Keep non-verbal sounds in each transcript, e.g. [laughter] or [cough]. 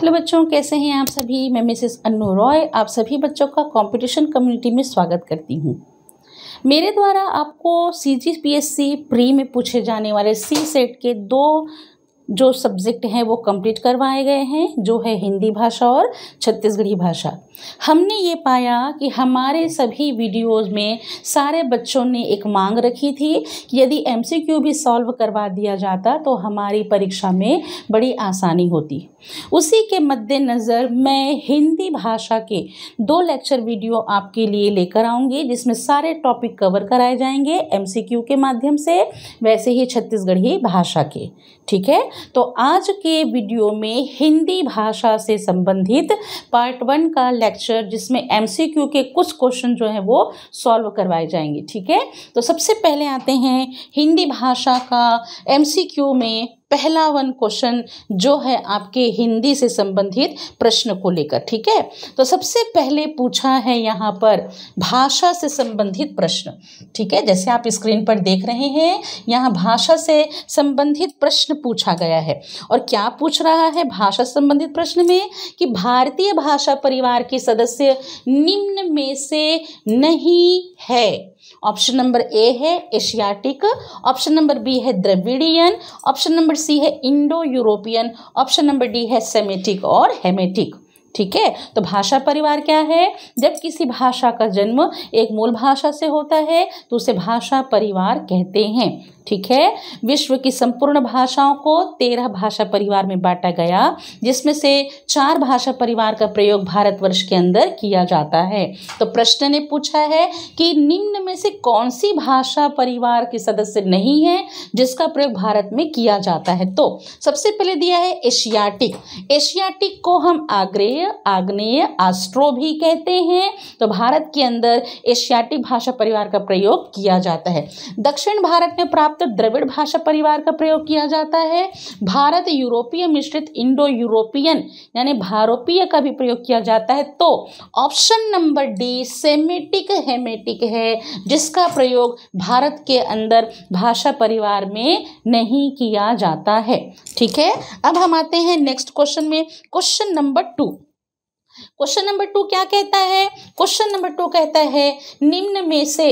hello बच्चों कैसे हैं आप सभी मैं मिसेस अनु रॉय आप सभी बच्चों का कंपटीशन कम्युनिटी में स्वागत करती हूं मेरे द्वारा आपको C G P S C pre में पूछे जाने वाले सी सेट के दो जो सब्जेक्ट हैं वो कंप्लीट करवाए गए हैं जो है हिंदी भाषा और छत्तीसगढ़ी भाषा हमने ये पाया कि हमारे सभी वीडियोस में सारे बच्चों ने एक मांग रखी थी कि यदि एमसीक्यू भी सॉल्व करवा दिया जाता तो हमारी परीक्षा में बड़ी आसानी होती उसी के मद्देनज़र मैं हिंदी भाषा के दो लेक्चर वीडियो आपके लिए लेकर आऊँगी जिसमें सारे टॉपिक कवर कराए जाएंगे एम के माध्यम से वैसे ही छत्तीसगढ़ी भाषा के ठीक है तो आज के वीडियो में हिंदी भाषा से संबंधित पार्ट वन का लेक्चर जिसमें एम के कुछ क्वेश्चन जो हैं वो सॉल्व करवाए जाएंगे ठीक है तो सबसे पहले आते हैं हिंदी भाषा का एम में पहला वन क्वेश्चन जो है आपके हिंदी से संबंधित प्रश्न को लेकर ठीक है तो सबसे पहले पूछा है यहाँ पर भाषा से संबंधित प्रश्न ठीक है जैसे आप स्क्रीन पर देख रहे हैं यहाँ भाषा से संबंधित प्रश्न पूछा गया है और क्या पूछ रहा है भाषा संबंधित प्रश्न में कि भारतीय भाषा परिवार के सदस्य निम्न में से नहीं है ऑप्शन नंबर ए है एशियाटिक ऑप्शन नंबर बी है द्रविडियन ऑप्शन नंबर सी है Indo European option number D है सेमेटिक और हेमेटिक ठीक है तो भाषा परिवार क्या है जब किसी भाषा का जन्म एक मूल भाषा से होता है तो उसे भाषा परिवार कहते हैं ठीक है विश्व की संपूर्ण भाषाओं को तेरह भाषा परिवार में बांटा गया जिसमें से चार भाषा परिवार का प्रयोग भारतवर्ष के अंदर किया जाता है तो प्रश्न ने पूछा है कि निम्न में से कौन सी भाषा परिवार के सदस्य नहीं है जिसका प्रयोग भारत में किया जाता है तो सबसे पहले दिया है एशियाटिक एशियाटिक को हम आग्रे आग्नेय आग्नेय आस्ट्रो भी कहते हैं तो भारत के अंदर एशियाटिक भाषा परिवार का प्रयोग किया जाता है दक्षिण भारत में प्राप्त द्रविड़ भाषा परिवार का प्रयोग किया जाता है भारत यूरोपीय मिश्रित इंडो यूरोपियन यानी भारोपीय का भी प्रयोग किया जाता है तो option number D Semitic Hamitic है जिसका प्रयोग भारत के अंदर भाषा परिवार में नहीं किया जाता है ठीक है अब हम आते हैं नेक्स्ट क्वेश्चन में question number two question number two क्या कहता है क्वेश्चन नंबर टू कहता है निम्न में से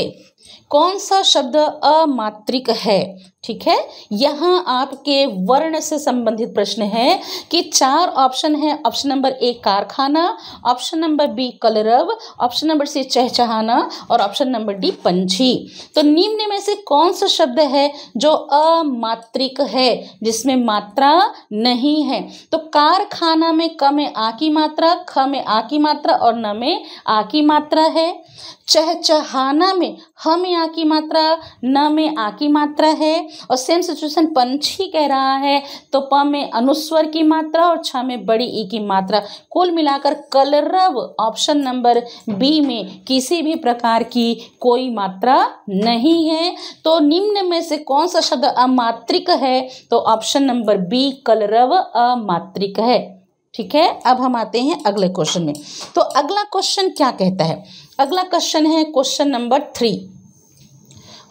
कौन सा शब्द अमात्रिक है ठीक है यहाँ आपके वर्ण से संबंधित प्रश्न है कि चार ऑप्शन है ऑप्शन नंबर ए कारखाना ऑप्शन नंबर बी कलरव ऑप्शन नंबर सी चहचहाना और ऑप्शन नंबर डी पंछी तो निम्न में से कौन सा शब्द है जो अमात्रिक है जिसमें मात्रा नहीं है तो कारखाना में क में आ की मात्रा ख में आ की मात्रा और न में आ की मात्रा है चहचहाना में ह में आ की मात्रा न में आ की मात्रा है और सेम सिचुएशन पंछी कह रहा है तो प में अनुस्वर की मात्रा और छ में बड़ी ई की मात्रा कुल मिलाकर कलरव ऑप्शन नंबर बी में किसी भी प्रकार की कोई मात्रा नहीं है तो निम्न में से कौन सा शब्द अमात्रिक है तो ऑप्शन नंबर बी कलरव अमात्रिक है ठीक है अब हम आते हैं अगले क्वेश्चन में तो अगला क्वेश्चन क्या कहता है अगला क्वेश्चन है क्वेश्चन नंबर थ्री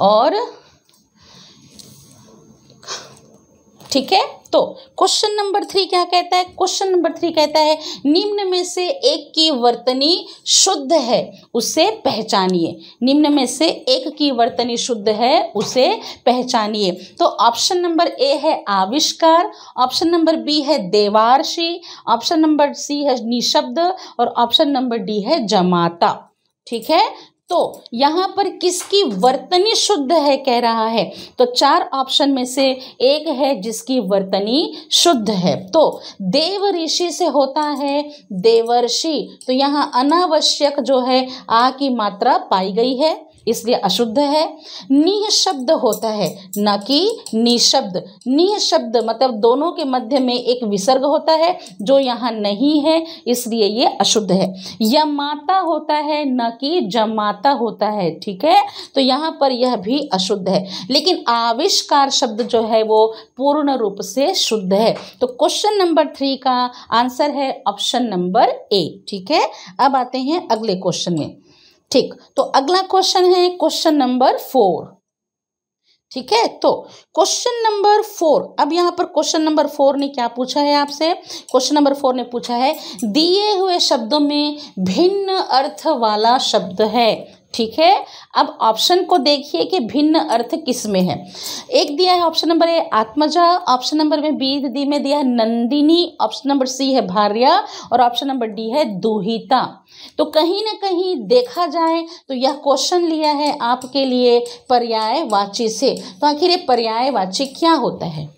और ठीक है तो क्वेश्चन नंबर थ्री क्या कहता है क्वेश्चन नंबर थ्री कहता है निम्न में से एक की वर्तनी शुद्ध है उसे पहचानिए निम्न में से एक की वर्तनी शुद्ध है उसे पहचानिए तो ऑप्शन नंबर ए है आविष्कार ऑप्शन नंबर बी है देवार्षि ऑप्शन नंबर सी है निशब्द और ऑप्शन नंबर डी है जमाता ठीक है तो यहाँ पर किसकी वर्तनी शुद्ध है कह रहा है तो चार ऑप्शन में से एक है जिसकी वर्तनी शुद्ध है तो देव ऋषि से होता है देवर्षि तो यहाँ अनावश्यक जो है आ की मात्रा पाई गई है इसलिए अशुद्ध है निह शब्द होता है न कि निशब्द निह शब्द मतलब दोनों के मध्य में एक विसर्ग होता है जो यहाँ नहीं है इसलिए ये अशुद्ध है यमाता होता है न कि जमाता होता है ठीक है तो यहाँ पर यह भी अशुद्ध है लेकिन आविष्कार शब्द जो है वो पूर्ण रूप से शुद्ध है तो क्वेश्चन नंबर थ्री का आंसर है ऑप्शन नंबर ए ठीक है अब आते हैं अगले क्वेश्चन में ठीक तो अगला क्वेश्चन है क्वेश्चन नंबर फोर ठीक है तो क्वेश्चन नंबर फोर अब यहाँ पर क्वेश्चन नंबर फोर ने क्या पूछा है आपसे क्वेश्चन नंबर फोर ने पूछा है दिए हुए शब्दों में भिन्न अर्थ वाला शब्द है ठीक है अब ऑप्शन को देखिए कि भिन्न अर्थ किस में है एक दिया है ऑप्शन नंबर ए आत्मजा ऑप्शन नंबर में बी दी में दिया है नंदिनी ऑप्शन नंबर सी है भार्या और ऑप्शन नंबर डी है दुहिता तो कहीं ना कहीं देखा जाए तो यह क्वेश्चन लिया है आपके लिए पर्यायवाची से तो आखिर ये पर्यायवाची क्या होता है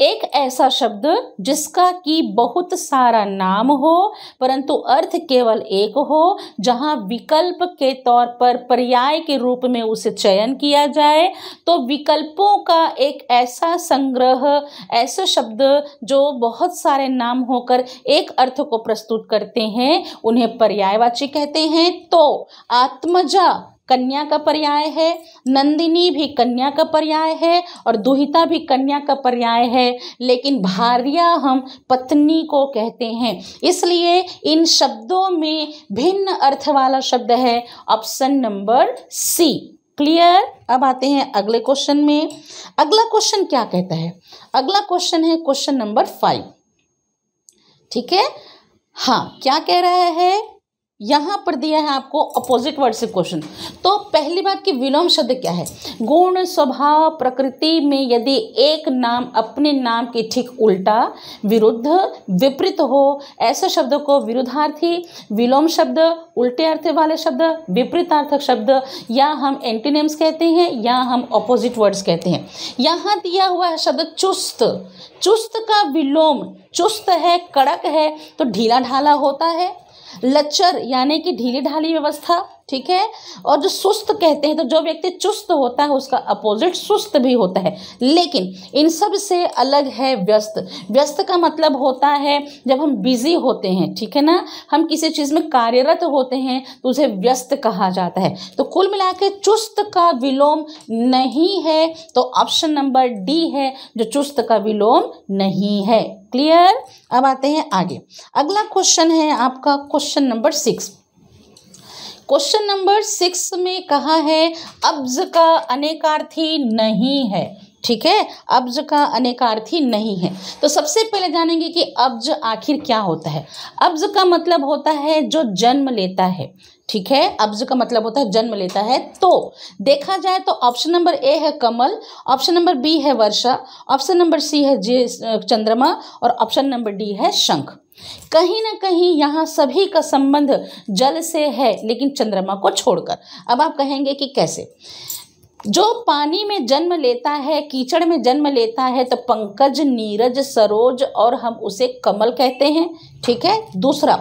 एक ऐसा शब्द जिसका कि बहुत सारा नाम हो परंतु अर्थ केवल एक हो जहां विकल्प के तौर पर पर्याय के रूप में उसे चयन किया जाए तो विकल्पों का एक ऐसा संग्रह ऐसे शब्द जो बहुत सारे नाम होकर एक अर्थ को प्रस्तुत करते हैं उन्हें पर्यायवाची कहते हैं तो आत्मजा कन्या का पर्याय है नंदिनी भी कन्या का पर्याय है और दुहिता भी कन्या का पर्याय है लेकिन भार्या हम पत्नी को कहते हैं इसलिए इन शब्दों में भिन्न अर्थ वाला शब्द है ऑप्शन नंबर सी क्लियर अब आते हैं अगले क्वेश्चन में अगला क्वेश्चन क्या कहता है अगला क्वेश्चन है क्वेश्चन नंबर फाइव ठीक है हाँ क्या कह रहा है यहाँ पर दिया है आपको अपोजिट वर्ड से क्वेश्चन तो पहली बात की विलोम शब्द क्या है गुण स्वभाव प्रकृति में यदि एक नाम अपने नाम के ठीक उल्टा विरुद्ध विपरीत हो ऐसे शब्द को विरुद्धार्थी विलोम शब्द उल्टे अर्थ वाले शब्द विपरीतार्थक शब्द या हम एंटीनेम्स कहते हैं या हम अपोजिट वर्ड्स कहते हैं यहाँ दिया हुआ है शब्द चुस्त चुस्त का विलोम चुस्त है कड़क है तो ढीला ढाला होता है लच्चर यानी कि ढीली ढाली व्यवस्था ठीक है और जो सुस्त कहते हैं तो जो व्यक्ति चुस्त होता है उसका अपोजिट सुस्त भी होता है लेकिन इन सब से अलग है व्यस्त व्यस्त का मतलब होता है जब हम बिजी होते हैं ठीक है ना हम किसी चीज़ में कार्यरत होते हैं तो उसे व्यस्त कहा जाता है तो कुल मिला के चुस्त का विलोम नहीं है तो ऑप्शन नंबर डी है जो चुस्त का विलोम नहीं है क्लियर अब आते हैं आगे अगला क्वेश्चन है आपका question number six question number six में कहा है अब्ज का अनेकार्थी नहीं है ठीक है अब्ज का अनेकार्थी नहीं है तो सबसे पहले जानेंगे कि अब्ज आखिर क्या होता है अब्ज का मतलब होता है जो जन्म लेता है ठीक है अब्ज का मतलब होता है जन्म लेता है तो देखा जाए तो ऑप्शन नंबर ए है कमल ऑप्शन नंबर बी है वर्षा ऑप्शन नंबर सी है जे चंद्रमा और ऑप्शन नंबर डी है शंख कहीं ना कहीं यहाँ सभी का संबंध जल से है लेकिन चंद्रमा को छोड़कर अब आप कहेंगे कि कैसे जो पानी में जन्म लेता है कीचड़ में जन्म लेता है तो पंकज नीरज सरोज और हम उसे कमल कहते हैं ठीक है दूसरा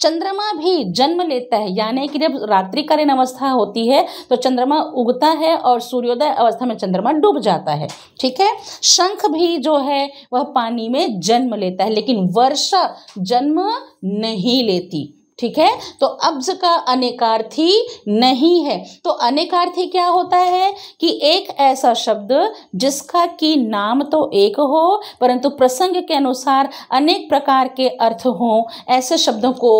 चंद्रमा भी जन्म लेता है यानी कि जब रात्रिकालीन अवस्था होती है तो चंद्रमा उगता है और सूर्योदय अवस्था में चंद्रमा डूब जाता है ठीक है शंख भी जो है वह पानी में जन्म लेता है लेकिन वर्षा जन्म नहीं लेती ठीक है तो अब्ज का अनेकार्थी नहीं है तो अनेकार्थी क्या होता है कि एक ऐसा शब्द जिसका कि नाम तो एक हो परंतु प्रसंग के अनुसार अनेक प्रकार के अर्थ हो ऐसे शब्दों को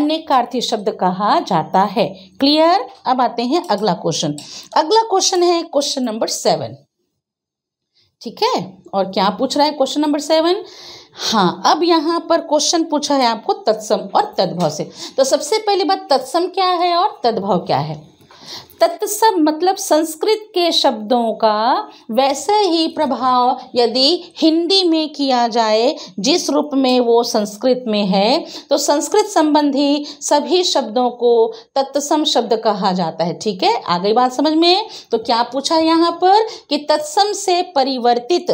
अनेकार्थी शब्द कहा जाता है क्लियर अब आते हैं अगला क्वेश्चन अगला क्वेश्चन है क्वेश्चन नंबर सेवन ठीक है और क्या पूछ रहा है क्वेश्चन नंबर सेवन हाँ अब यहाँ पर क्वेश्चन पूछा है आपको तत्सम और तद्भव से तो सबसे पहली बात तत्सम क्या है और तद्भव क्या है तत्सम मतलब संस्कृत के शब्दों का वैसे ही प्रभाव यदि हिंदी में किया जाए जिस रूप में वो संस्कृत में है तो संस्कृत संबंधी सभी शब्दों को तत्सम शब्द कहा जाता है ठीक है आगे बात समझ में तो क्या पूछा यहाँ पर कि तत्सम से परिवर्तित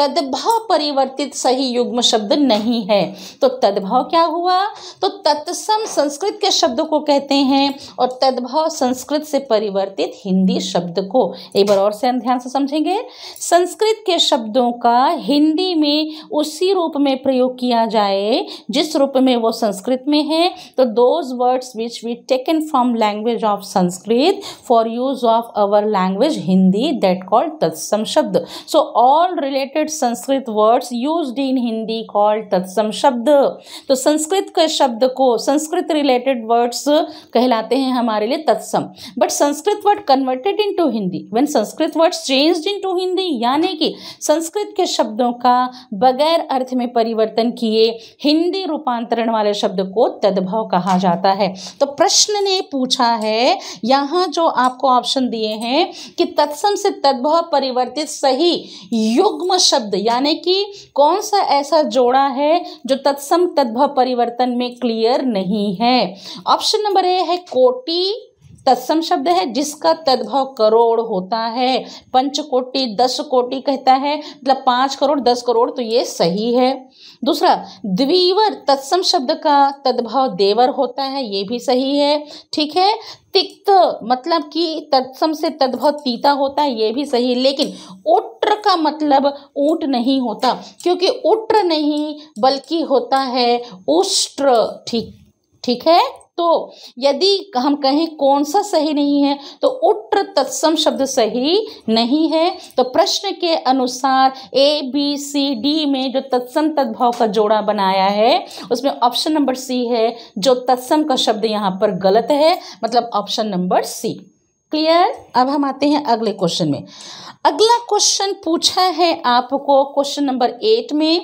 तद्भव परिवर्तित सही युग्म शब्द नहीं है तो तद्भव क्या हुआ तो तत्सम संस्कृत के शब्द को कहते हैं और तद्भव संस्कृत से परिवर्तित हिंदी शब्द को एक बार और से ध्यान से समझेंगे संस्कृत के शब्दों का हिंदी में उसी रूप में प्रयोग किया जाए जिस रूप में वो संस्कृत में है तो those words which we taken from language of Sanskrit for use of our language Hindi that called tatsam shabd so all related different Sanskrit words use in Hindi called tatsam शब्द तो संस्कृत के शब्द को संस्कृत रिलेटेड वर्ड्स कहलाते हैं हमारे लिए tatsam but Sanskrit word converted into Hindi when Sanskrit words change into Hindi यानी कि संस्कृत के शब्दों का बगैर अर्थ में परिवर्तन किए हिंदी रूपांतरण वाले शब्द को तद्भव कहा जाता है तो प्रश्न ने पूछा है यहाँ जो आपको ऑप्शन दिए हैं कि तत्सम से तद्भव परिवर्तित सही युग्म शब्द शब्द यानी कि कौन सा ऐसा जोड़ा है जो तत्सम तद्भव परिवर्तन में क्लियर नहीं है ऑप्शन नंबर ए है कोटि तत्सम शब्द है जिसका तद्भव करोड़ होता है पंच कोटि दस कोटि कहता है मतलब पांच करोड़ दस करोड़ तो ये सही है दूसरा द्वीवर तत्सम शब्द का तद्भव देवर होता है ये भी सही है ठीक है तिक्त मतलब कि तत्सम से तद्भव तीता होता है ये भी सही है लेकिन उट्र का मतलब ऊट नहीं होता क्योंकि उट्र नहीं बल्कि होता है उष्ट्र ठीक ठीक है तो यदि हम कहें कौन सा सही नहीं है तो उट्र तत्सम शब्द सही नहीं है तो प्रश्न के अनुसार ए बी सी डी में जो तत्सम तद्भाव का जोड़ा बनाया है उसमें ऑप्शन नंबर सी है जो तत्सम का शब्द यहाँ पर गलत है मतलब ऑप्शन नंबर सी क्लियर अब हम आते हैं अगले क्वेश्चन में अगला क्वेश्चन पूछा है आपको क्वेश्चन नंबर एट में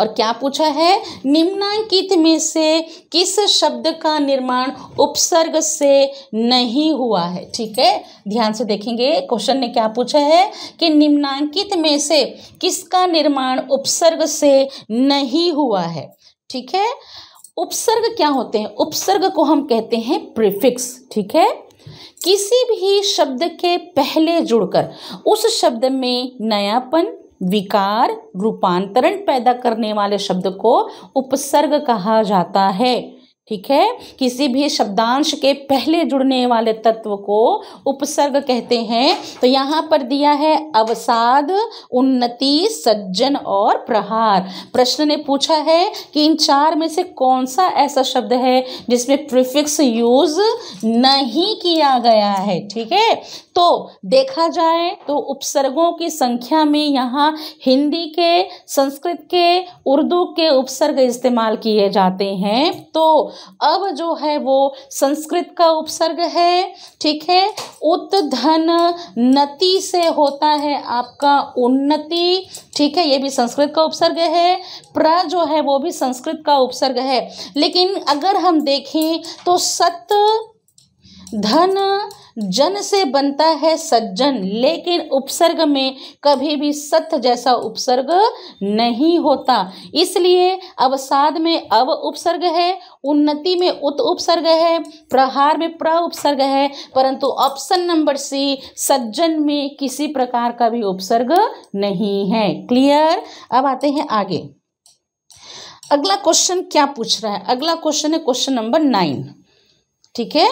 और क्या पूछा है निम्नांकित में से किस शब्द का निर्माण उपसर्ग से नहीं हुआ है ठीक है ध्यान से देखेंगे क्वेश्चन ने क्या पूछा है कि निम्नांकित में से किसका निर्माण उपसर्ग से नहीं हुआ है ठीक है उपसर्ग क्या होते हैं उपसर्ग को हम कहते हैं प्रीफिक्स ठीक है किसी भी शब्द के पहले जुड़कर उस शब्द में नयापन विकार रूपांतरण पैदा करने वाले शब्द को उपसर्ग कहा जाता है ठीक है किसी भी शब्दांश के पहले जुड़ने वाले तत्व को उपसर्ग कहते हैं तो यहाँ पर दिया है अवसाद उन्नति सज्जन और प्रहार प्रश्न ने पूछा है कि इन चार में से कौन सा ऐसा शब्द है जिसमें प्रिफिक्स यूज नहीं किया गया है ठीक है तो देखा जाए तो उपसर्गों की संख्या में यहाँ हिंदी के संस्कृत के उर्दू के उपसर्ग इस्तेमाल किए जाते हैं तो अब जो है वो संस्कृत का उपसर्ग है ठीक है धन नति से होता है आपका उन्नति ठीक है ये भी संस्कृत का उपसर्ग है प्र जो है वो भी संस्कृत का उपसर्ग है लेकिन अगर हम देखें तो सत धन जन से बनता है सज्जन लेकिन उपसर्ग में कभी भी सत्य जैसा उपसर्ग नहीं होता इसलिए अवसाद में अव उपसर्ग है उन्नति में उत उपसर्ग है प्रहार में प्र उपसर्ग है परंतु ऑप्शन नंबर सी सज्जन में किसी प्रकार का भी उपसर्ग नहीं है क्लियर अब आते हैं आगे अगला क्वेश्चन क्या पूछ रहा है अगला क्वेश्चन है क्वेश्चन नंबर नाइन ठीक है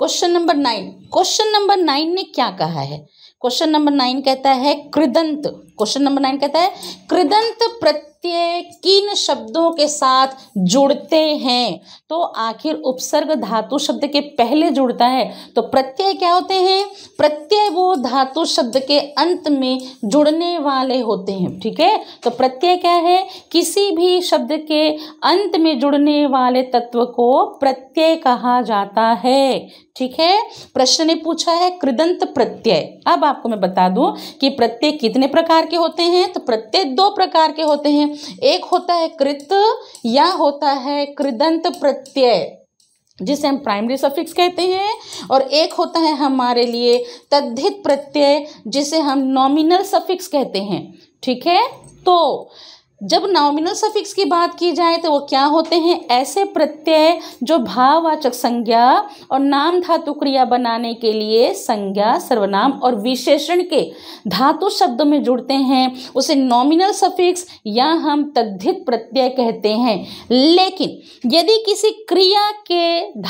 question number nine question number nine ने क्या कहा है क्वेश्चन नंबर नाइन कहता है कृदंत क्वेश्चन नंबर नाइन कहता है कृदंत प्रत्यय किन शब्दों के साथ जुड़ते हैं तो आखिर उपसर्ग धातु शब्द के पहले जुड़ता है तो प्रत्यय क्या होते हैं प्रत्यय वो धातु शब्द के अंत में जुड़ने वाले होते हैं ठीक है तो प्रत्यय क्या है किसी भी शब्द के अंत में जुड़ने वाले तत्व को प्रत्यय कहा जाता है ठीक है प्रश्न ने पूछा है कृदंत प्रत्यय अब आपको मैं बता दूं कि प्रत्यय कितने प्रकार के होते हैं तो प्रत्यय दो प्रकार के होते हैं एक होता है कृत या होता है कृदंत प्रत्यय जिसे हम प्राइमरी सफिक्स कहते हैं और एक होता है हमारे लिए तद्धित प्रत्यय जिसे हम नॉमिनल सफिक्स कहते हैं ठीक है तो जब नॉमिनल सफिक्स की बात की जाए तो वो क्या होते हैं ऐसे प्रत्यय जो भाववाचक संज्ञा और नाम धातु क्रिया बनाने के लिए संज्ञा सर्वनाम और विशेषण के धातु शब्द में जुड़ते हैं उसे नॉमिनल सफिक्स या हम तद्धित प्रत्यय कहते हैं लेकिन यदि किसी क्रिया के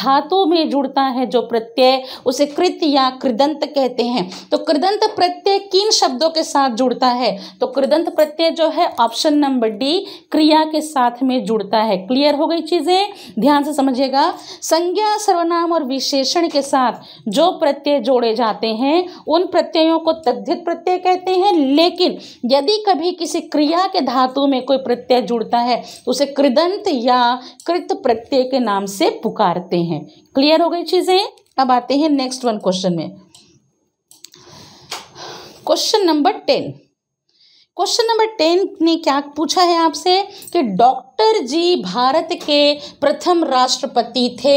धातु में जुड़ता है जो प्रत्यय उसे कृत या कृदंत कहते हैं तो कृदंत प्रत्यय किन शब्दों के साथ जुड़ता है तो कृदंत प्रत्यय जो है ऑप्शन नंबर बड्डी क्रिया के साथ में जुड़ता है क्लियर हो गई चीज़ें ध्यान से समझिएगा संज्ञा सर्वनाम और विशेषण के साथ जो प्रत्यय जोड़े जाते हैं उन प्रत्ययों को तद्धित प्रत्यय कहते हैं लेकिन यदि कभी किसी क्रिया के धातु में कोई प्रत्यय जुड़ता है उसे कृदंत या कृत प्रत्यय के नाम से पुकारते हैं क्लियर हो गई चीज़ें अब आते हैं नेक्स्ट वन क्वेश्चन में question number ten question number ten ने क्या पूछा है आपसे कि डॉक्टर जी भारत के प्रथम राष्ट्रपति थे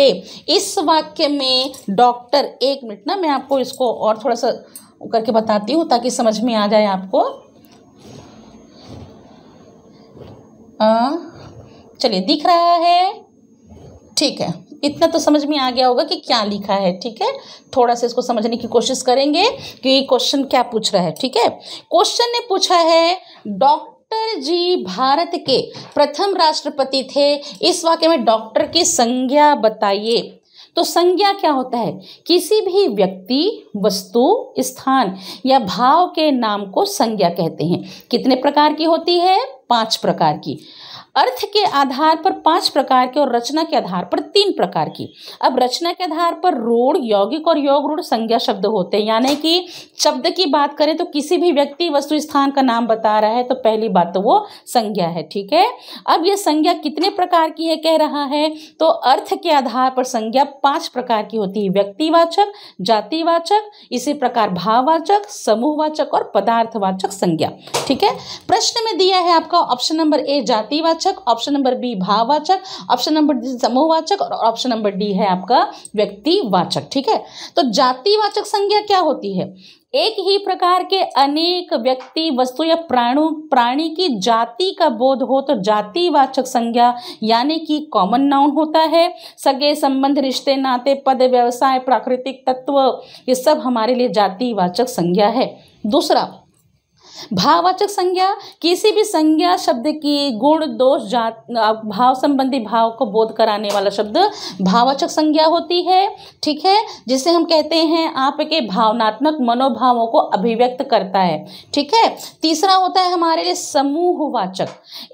इस वाक्य में डॉक्टर एक मिनट ना मैं आपको इसको और थोड़ा सा करके बताती हूँ ताकि समझ में आ जाए आपको चलिए दिख रहा है ठीक है इतना तो समझ में आ गया होगा कि क्या लिखा है ठीक है थोड़ा सा इसको समझने की कोशिश करेंगे कि क्वेश्चन क्या पूछ रहा है ठीक है क्वेश्चन ने पूछा है डॉक्टर डॉक्टर जी भारत के प्रथम राष्ट्रपति थे इस वाक्य में डॉक्टर की संज्ञा बताइए तो संज्ञा क्या होता है किसी भी व्यक्ति वस्तु स्थान या भाव के नाम को संज्ञा कहते हैं कितने प्रकार की होती है पांच प्रकार की अर्थ के आधार पर पांच प्रकार के और रचना के आधार पर तीन प्रकार की अब रचना के आधार पर रूढ़ यौगिक और योग रूढ़ संज्ञा शब्द होते हैं यानी कि शब्द की बात करें तो किसी भी व्यक्ति वस्तु स्थान का नाम बता रहा है तो पहली बात तो वो संज्ञा है ठीक है अब यह संज्ञा कितने प्रकार की है कह रहा है तो अर्थ के आधार पर संज्ञा पांच प्रकार की होती है व्यक्तिवाचक जातिवाचक इसी प्रकार भाववाचक समूहवाचक और पदार्थवाचक संज्ञा ठीक है प्रश्न में दिया है आपका ऑप्शन नंबर ए जातिवाचक समासवाचक ऑप्शन नंबर बी भाववाचक ऑप्शन नंबर समूहवाचक और ऑप्शन नंबर डी है आपका व्यक्तिवाचक ठीक है तो जातिवाचक संज्ञा क्या होती है एक ही प्रकार के अनेक व्यक्ति वस्तु या प्राणु प्राणी की जाति का बोध हो तो जातिवाचक संज्ञा यानी कि कॉमन नाउन होता है सगे संबंध रिश्ते नाते पद व्यवसाय प्राकृतिक तत्व ये सब हमारे लिए जातिवाचक संज्ञा है दूसरा भाववाचक संज्ञा किसी भी संज्ञा शब्द की गुण दोष जात भाव संबंधी भाव को बोध कराने वाला शब्द भाववाचक संज्ञा होती है ठीक है जिसे हम कहते हैं आपके भावनात्मक मनोभावों को अभिव्यक्त करता है ठीक है तीसरा होता है हमारे लिए समूहवाचक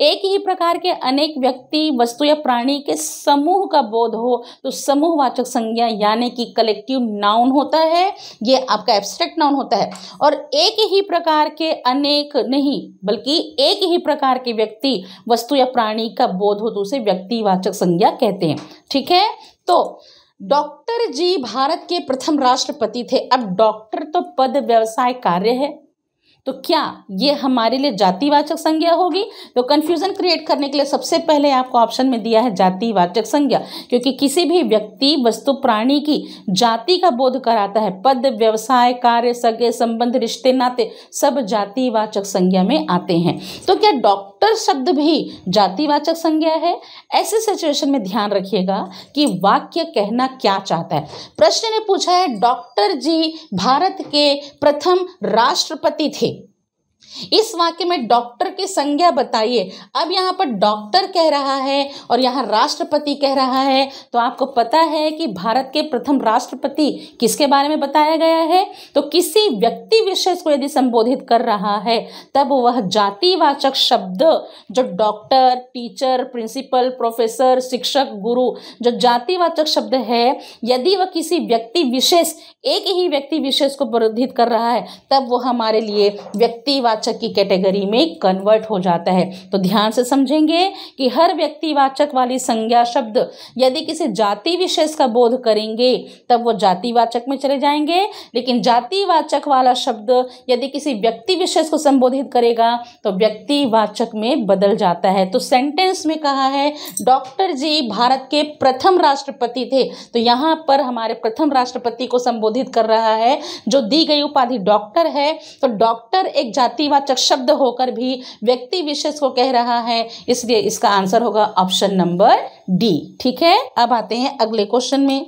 एक ही प्रकार के अनेक व्यक्ति वस्तु या प्राणी के समूह का बोध हो तो समूहवाचक संज्ञा यानी कि कलेक्टिव नाउन होता है ये आपका एब्स्ट्रैक्ट नाउन होता है और एक ही प्रकार के अनेक नहीं बल्कि एक ही प्रकार के व्यक्ति वस्तु या प्राणी का बोध हो तो उसे व्यक्तिवाचक संज्ञा कहते हैं ठीक है तो डॉक्टर जी भारत के प्रथम राष्ट्रपति थे अब डॉक्टर तो पद व्यवसाय कार्य है तो क्या ये हमारे लिए जातिवाचक संज्ञा होगी तो कन्फ्यूज़न क्रिएट करने के लिए सबसे पहले आपको ऑप्शन में दिया है जातिवाचक संज्ञा क्योंकि किसी भी व्यक्ति वस्तु प्राणी की जाति का बोध कराता है पद व्यवसाय कार्य सगे संबंध रिश्ते नाते सब जातिवाचक संज्ञा में आते हैं तो क्या डॉक्टर शब्द भी जातिवाचक संज्ञा है ऐसे सिचुएशन में ध्यान रखिएगा कि वाक्य कहना क्या चाहता है प्रश्न ने पूछा है डॉक्टर जी भारत के प्रथम राष्ट्रपति थे इस वाक्य में डॉक्टर की संज्ञा बताइए अब यहाँ पर डॉक्टर कह रहा है और यहाँ राष्ट्रपति कह रहा है तो आपको पता है कि भारत के प्रथम राष्ट्रपति किसके बारे में बताया गया है तो किसी व्यक्ति विशेष को यदि संबोधित कर रहा है तब वह जातिवाचक शब्द जो डॉक्टर टीचर प्रिंसिपल प्रोफेसर शिक्षक गुरु जो जातिवाचक शब्द है यदि वह किसी व्यक्ति विशेष एक ही व्यक्ति विशेष को बोधित कर रहा है तब वह हमारे लिए व्यक्तिवाचक व्यक्तिवाचक की कैटेगरी में कन्वर्ट हो जाता है तो ध्यान से समझेंगे कि हर व्यक्तिवाचक वाली संज्ञा शब्द यदि किसी जाति विशेष का बोध करेंगे तब वो जातिवाचक में चले जाएंगे लेकिन जातिवाचक वाला शब्द यदि किसी व्यक्ति विशेष को संबोधित करेगा तो व्यक्तिवाचक में बदल जाता है तो सेंटेंस में कहा है डॉक्टर जी भारत के प्रथम राष्ट्रपति थे तो यहाँ पर हमारे प्रथम राष्ट्रपति को संबोधित कर रहा है जो दी गई उपाधि डॉक्टर है तो डॉक्टर एक जाति नेतिवाचक शब्द होकर भी व्यक्ति विशेष को कह रहा है इसलिए इसका आंसर होगा ऑप्शन नंबर डी ठीक है अब आते हैं अगले क्वेश्चन में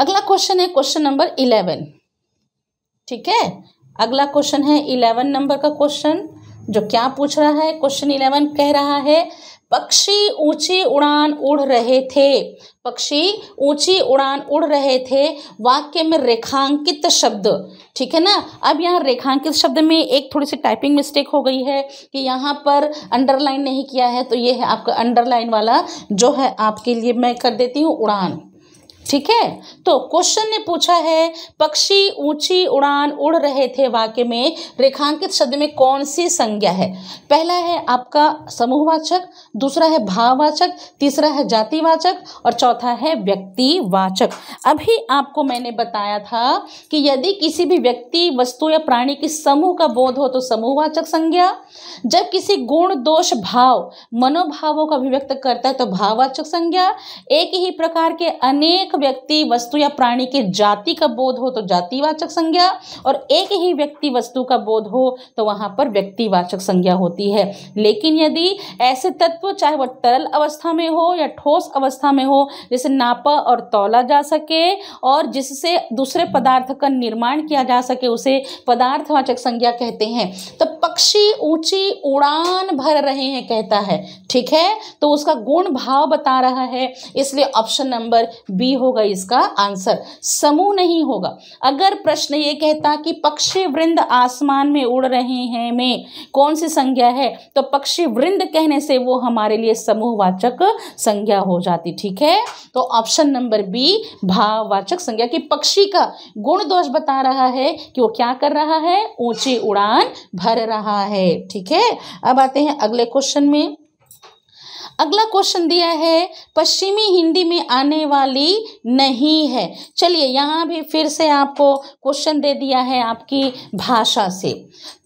अगला क्वेश्चन है क्वेश्चन नंबर इलेवन ठीक है अगला क्वेश्चन है इलेवन नंबर का क्वेश्चन जो क्या पूछ रहा है क्वेश्चन इलेवन कह रहा है पक्षी ऊंची उड़ान उड़ रहे थे पक्षी ऊंची उड़ान उड़ रहे थे वाक्य में रेखांकित शब्द ठीक है ना अब यहाँ रेखांकित शब्द में एक थोड़ी सी टाइपिंग मिस्टेक हो गई है कि यहाँ पर अंडरलाइन नहीं किया है तो ये है आपका अंडरलाइन वाला जो है आपके लिए मैं कर देती हूँ उड़ान ठीक है तो क्वेश्चन ने पूछा है पक्षी ऊंची उड़ान उड़ रहे थे वाक्य में रेखांकित शब्द में कौन सी संज्ञा है पहला है आपका समूहवाचक दूसरा है भाववाचक तीसरा है जातिवाचक और चौथा है व्यक्तिवाचक अभी आपको मैंने बताया था कि यदि किसी भी व्यक्ति वस्तु या प्राणी की समूह का बोध हो तो समूहवाचक संज्ञा जब किसी गुण दोष भाव मनोभावों का अभिव्यक्त करता है तो भाववाचक संज्ञा एक ही प्रकार के अनेक एक व्यक्ति वस्तु या प्राणी के जाति का बोध हो तो जातिवाचक संज्ञा और एक ही व्यक्ति वस्तु का बोध हो तो वहां पर व्यक्तिवाचक संज्ञा होती है लेकिन यदि ऐसे तत्व चाहे वह तरल अवस्था में हो या ठोस अवस्था में हो जिसे नापा और तोला जा सके और जिससे दूसरे पदार्थ का निर्माण किया जा सके उसे पदार्थवाचक संज्ञा कहते हैं तो पक्षी ऊंची उड़ान भर रहे हैं कहता है ठीक है तो उसका गुण भाव बता रहा है इसलिए ऑप्शन नंबर बी होगा इसका आंसर समूह नहीं होगा अगर प्रश्न ये कहता कि पक्षी वृंद आसमान में उड़ रहे हैं में कौन सी संज्ञा है तो पक्षी वृंद कहने से वो हमारे लिए समूहवाचक संज्ञा हो जाती ठीक है तो ऑप्शन नंबर बी भाववाचक संज्ञा कि पक्षी का गुण दोष बता रहा है कि वो क्या कर रहा है ऊंची उड़ान भर रहा है ठीक है अब आते हैं अगले क्वेश्चन में अगला क्वेश्चन दिया है पश्चिमी हिंदी में आने वाली नहीं है चलिए यहाँ भी फिर से आपको क्वेश्चन दे दिया है आपकी भाषा से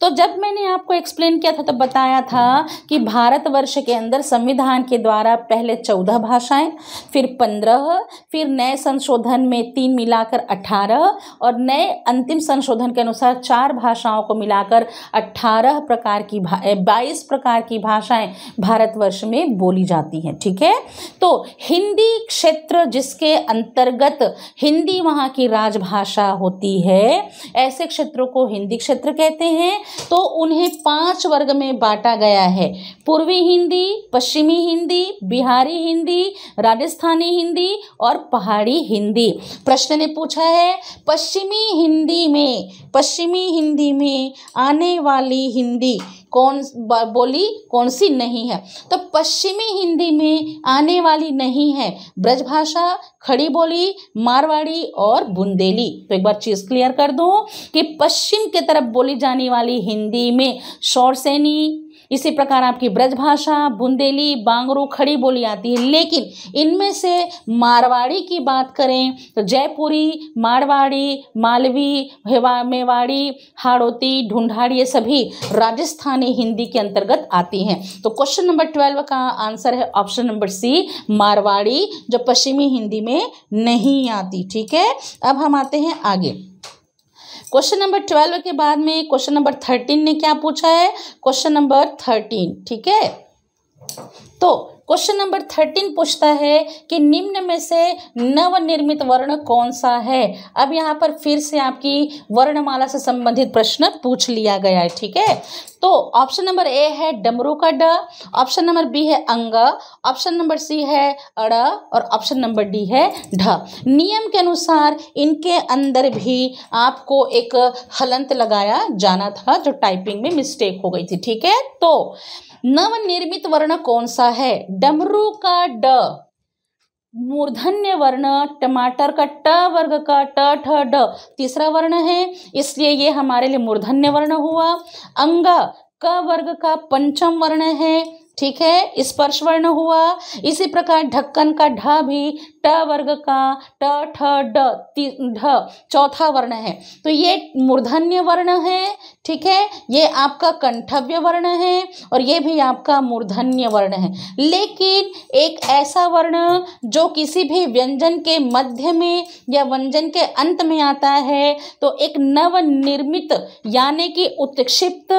तो जब मैंने आपको एक्सप्लेन किया था तब तो बताया था कि भारतवर्ष के अंदर संविधान के द्वारा पहले चौदह भाषाएं फिर पंद्रह फिर नए संशोधन में तीन मिलाकर अठारह और नए अंतिम संशोधन के अनुसार चार भाषाओं को मिलाकर अट्ठारह प्रकार की बाईस प्रकार की भाषाएं भारतवर्ष में बोली करी जाती हैं ठीक है तो हिंदी क्षेत्र जिसके अंतर्गत हिंदी वहाँ की राजभाषा होती है ऐसे क्षेत्रों को हिंदी क्षेत्र कहते हैं तो उन्हें पांच वर्ग में बांटा गया है पूर्वी हिंदी पश्चिमी हिंदी बिहारी हिंदी राजस्थानी हिंदी और पहाड़ी हिंदी प्रश्न ने पूछा है पश्चिमी हिंदी में पश्चिमी हिंदी में आने वाली हिंदी कौन बोली कौन सी नहीं है तो पश्चिमी हिंदी में आने वाली नहीं है ब्रजभाषा खड़ी बोली मारवाड़ी और बुंदेली तो एक बार चीज़ क्लियर कर दूं कि पश्चिम की तरफ बोली जाने वाली हिंदी में शौरसेनी इसी प्रकार आपकी ब्रजभाषा बुंदेली बांगरू खड़ी बोली आती है लेकिन इनमें से मारवाड़ी की बात करें तो जयपुरी मारवाड़ी मालवी मेवाड़ी हाड़ोती ढूंढाड़ी ये सभी राजस्थानी हिंदी के अंतर्गत आती हैं तो क्वेश्चन नंबर ट्वेल्व का आंसर है ऑप्शन नंबर सी मारवाड़ी जो पश्चिमी हिंदी में नहीं आती ठीक है अब हम आते हैं आगे क्वेश्चन नंबर ट्वेल्व के बाद में क्वेश्चन नंबर थर्टीन ने क्या पूछा है क्वेश्चन नंबर थर्टीन ठीक है तो क्वेश्चन नंबर थर्टीन पूछता है कि निम्न में से नवनिर्मित वर्ण कौन सा है अब यहाँ पर फिर से आपकी वर्णमाला से संबंधित प्रश्न पूछ लिया गया है ठीक है तो ऑप्शन नंबर ए है डमरू का ड ऑप्शन नंबर बी है अंग ऑप्शन नंबर सी है अड़ और ऑप्शन नंबर डी है ढ नियम के अनुसार इनके अंदर भी आपको एक हलंत लगाया जाना था जो टाइपिंग में मिस्टेक हो गई थी ठीक है तो नवनिर्मित वर्ण कौन सा है डमरू का ड मूर्धन्य वर्ण टमाटर का ट वर्ग का ट ठ ड तीसरा वर्ण है इसलिए ये हमारे लिए मूर्धन्य वर्ण हुआ अंग क वर्ग का पंचम वर्ण है ठीक है स्पर्श वर्ण हुआ इसी प्रकार ढक्कन का ढ भी ट वर्ग का ट ठ ढ चौथा वर्ण है तो ये मूर्धन्य वर्ण है ठीक है ये आपका कंठव्य वर्ण है और ये भी आपका मूर्धन्य वर्ण है लेकिन एक ऐसा वर्ण जो किसी भी व्यंजन के मध्य में या व्यंजन के अंत में आता है तो एक नवनिर्मित यानी कि उत्क्षिप्त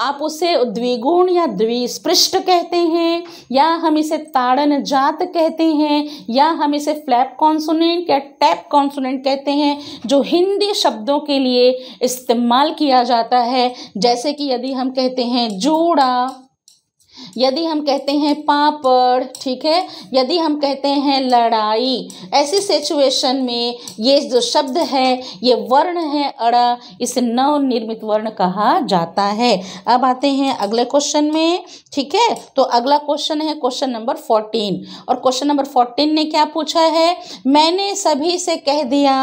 आप उसे द्विगुण या द्विस्पृष्ट कहते हैं या हम इसे ताड़न जात कहते हैं या हम इसे फ्लैप कॉन्सोनेंट या टैप कॉन्सोनेंट कहते हैं जो हिंदी शब्दों के लिए इस्तेमाल किया जाता है जैसे कि यदि हम कहते हैं जोड़ा यदि हम कहते हैं पापड़ ठीक है यदि हम कहते हैं लड़ाई ऐसी सिचुएशन में ये जो शब्द है ये वर्ण है अड़ा इसे नवनिर्मित वर्ण कहा जाता है अब आते हैं अगले क्वेश्चन में ठीक है तो अगला क्वेश्चन है क्वेश्चन नंबर फोर्टीन और क्वेश्चन नंबर फोर्टीन ने क्या पूछा है मैंने सभी से कह दिया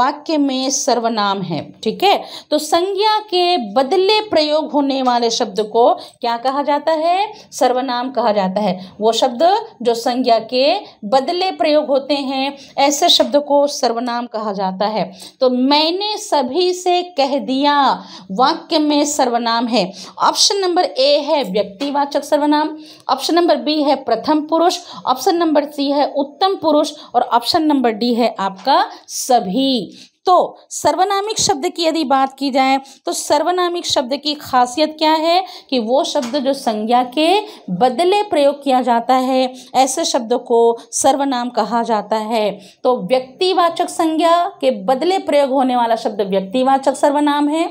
वाक्य में सर्वनाम है ठीक है तो संज्ञा के बदले प्रयोग होने वाले शब्द को क्या कहा जाता है सर्वनाम कहा जाता है वो शब्द जो संज्ञा के बदले प्रयोग होते हैं ऐसे शब्द को सर्वनाम कहा जाता है तो मैंने सभी से कह दिया वाक्य में सर्वनाम है ऑप्शन नंबर ए है व्यक्तिवाचक सर्वनाम ऑप्शन नंबर बी है प्रथम पुरुष ऑप्शन नंबर सी है उत्तम पुरुष और ऑप्शन नंबर डी है आपका सभी तो सर्वनामिक शब्द की यदि बात की जाए तो सर्वनामिक शब्द की खासियत क्या है कि वो शब्द जो संज्ञा के बदले प्रयोग किया जाता है ऐसे शब्द को सर्वनाम कहा जाता है तो व्यक्तिवाचक संज्ञा के बदले प्रयोग होने वाला शब्द व्यक्तिवाचक सर्वनाम है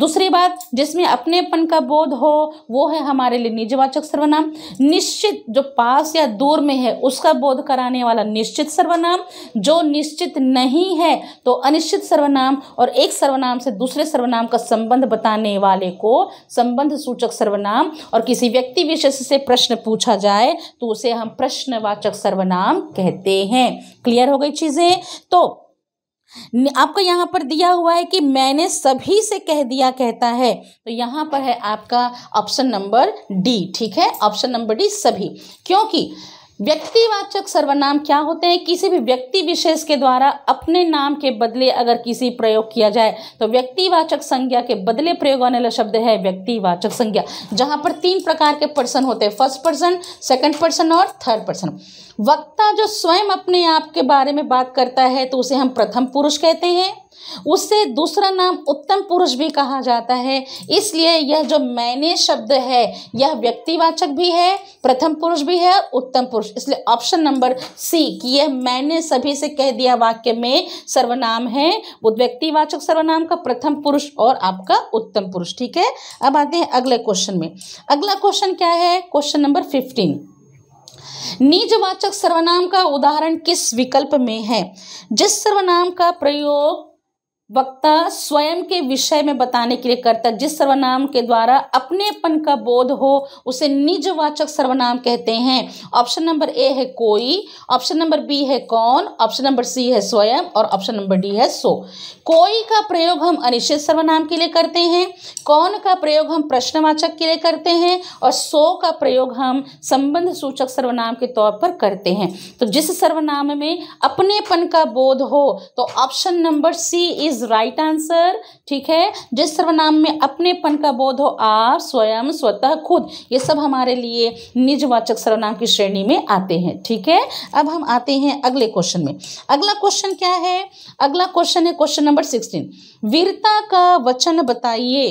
दूसरी बात जिसमें अपनेपन का बोध हो वो है हमारे लिए निजवाचक सर्वनाम निश्चित जो पास या दूर में है उसका बोध कराने वाला निश्चित सर्वनाम जो निश्चित नहीं है तो अनिश्चित सर्वनाम और एक सर्वनाम से दूसरे सर्वनाम का संबंध बताने वाले को संबंध सूचक सर्वनाम और किसी व्यक्ति विशेष से प्रश्न पूछा जाए तो उसे हम प्रश्नवाचक सर्वनाम कहते हैं क्लियर हो गई चीज़ें तो आपको यहाँ पर दिया हुआ है कि मैंने सभी से कह दिया कहता है तो यहाँ पर है आपका ऑप्शन नंबर डी ठीक है ऑप्शन नंबर डी सभी क्योंकि व्यक्तिवाचक सर्वनाम क्या होते हैं किसी भी व्यक्ति विशेष के द्वारा अपने नाम के बदले अगर किसी प्रयोग किया जाए तो व्यक्तिवाचक संज्ञा के बदले प्रयोग आने वाला शब्द है व्यक्तिवाचक संज्ञा जहां पर तीन प्रकार के पर्सन होते हैं फर्स्ट पर्सन सेकंड पर्सन और थर्ड पर्सन वक्ता जो स्वयं अपने आप के बारे में बात करता है तो उसे हम प्रथम पुरुष कहते हैं उससे दूसरा नाम उत्तम पुरुष भी कहा जाता है इसलिए यह जो मैंने शब्द है यह व्यक्तिवाचक भी है प्रथम पुरुष भी है उत्तम पुरुष इसलिए ऑप्शन नंबर सी कि यह मैंने सभी से कह दिया वाक्य में सर्वनाम है वो व्यक्तिवाचक सर्वनाम का प्रथम पुरुष और आपका उत्तम पुरुष ठीक है अब आते हैं अगले क्वेश्चन में अगला क्वेश्चन क्या है क्वेश्चन नंबर फिफ्टीन निजवाचक सर्वनाम का उदाहरण किस विकल्प में है जिस सर्वनाम का प्रयोग वक्ता स्वयं के विषय में बताने के लिए करता है जिस सर्वनाम के द्वारा अपनेपन का बोध हो उसे निजवाचक सर्वनाम कहते हैं ऑप्शन नंबर ए है कोई ऑप्शन नंबर बी है कौन ऑप्शन नंबर सी है स्वयं और ऑप्शन नंबर डी है सो कोई का प्रयोग हम अनिश्चित सर्वनाम के लिए करते हैं कौन का प्रयोग हम प्रश्नवाचक के लिए करते हैं और सो का प्रयोग हम संबंध सूचक सर्वनाम के तौर पर करते हैं तो जिस सर्वनाम में अपनेपन का बोध हो तो option number C is is right answer ठीक है जिस सर्वनाम में अपनेपन का बोध हो आप स्वयं स्वतः खुद ये सब हमारे लिए निजवाचक सर्वनाम की श्रेणी में आते हैं ठीक है अब हम आते हैं अगले क्वेश्चन में अगला क्वेश्चन क्या है अगला क्वेश्चन है क्वेश्चन नंबर सिक्सटीन वीरता का वचन बताइए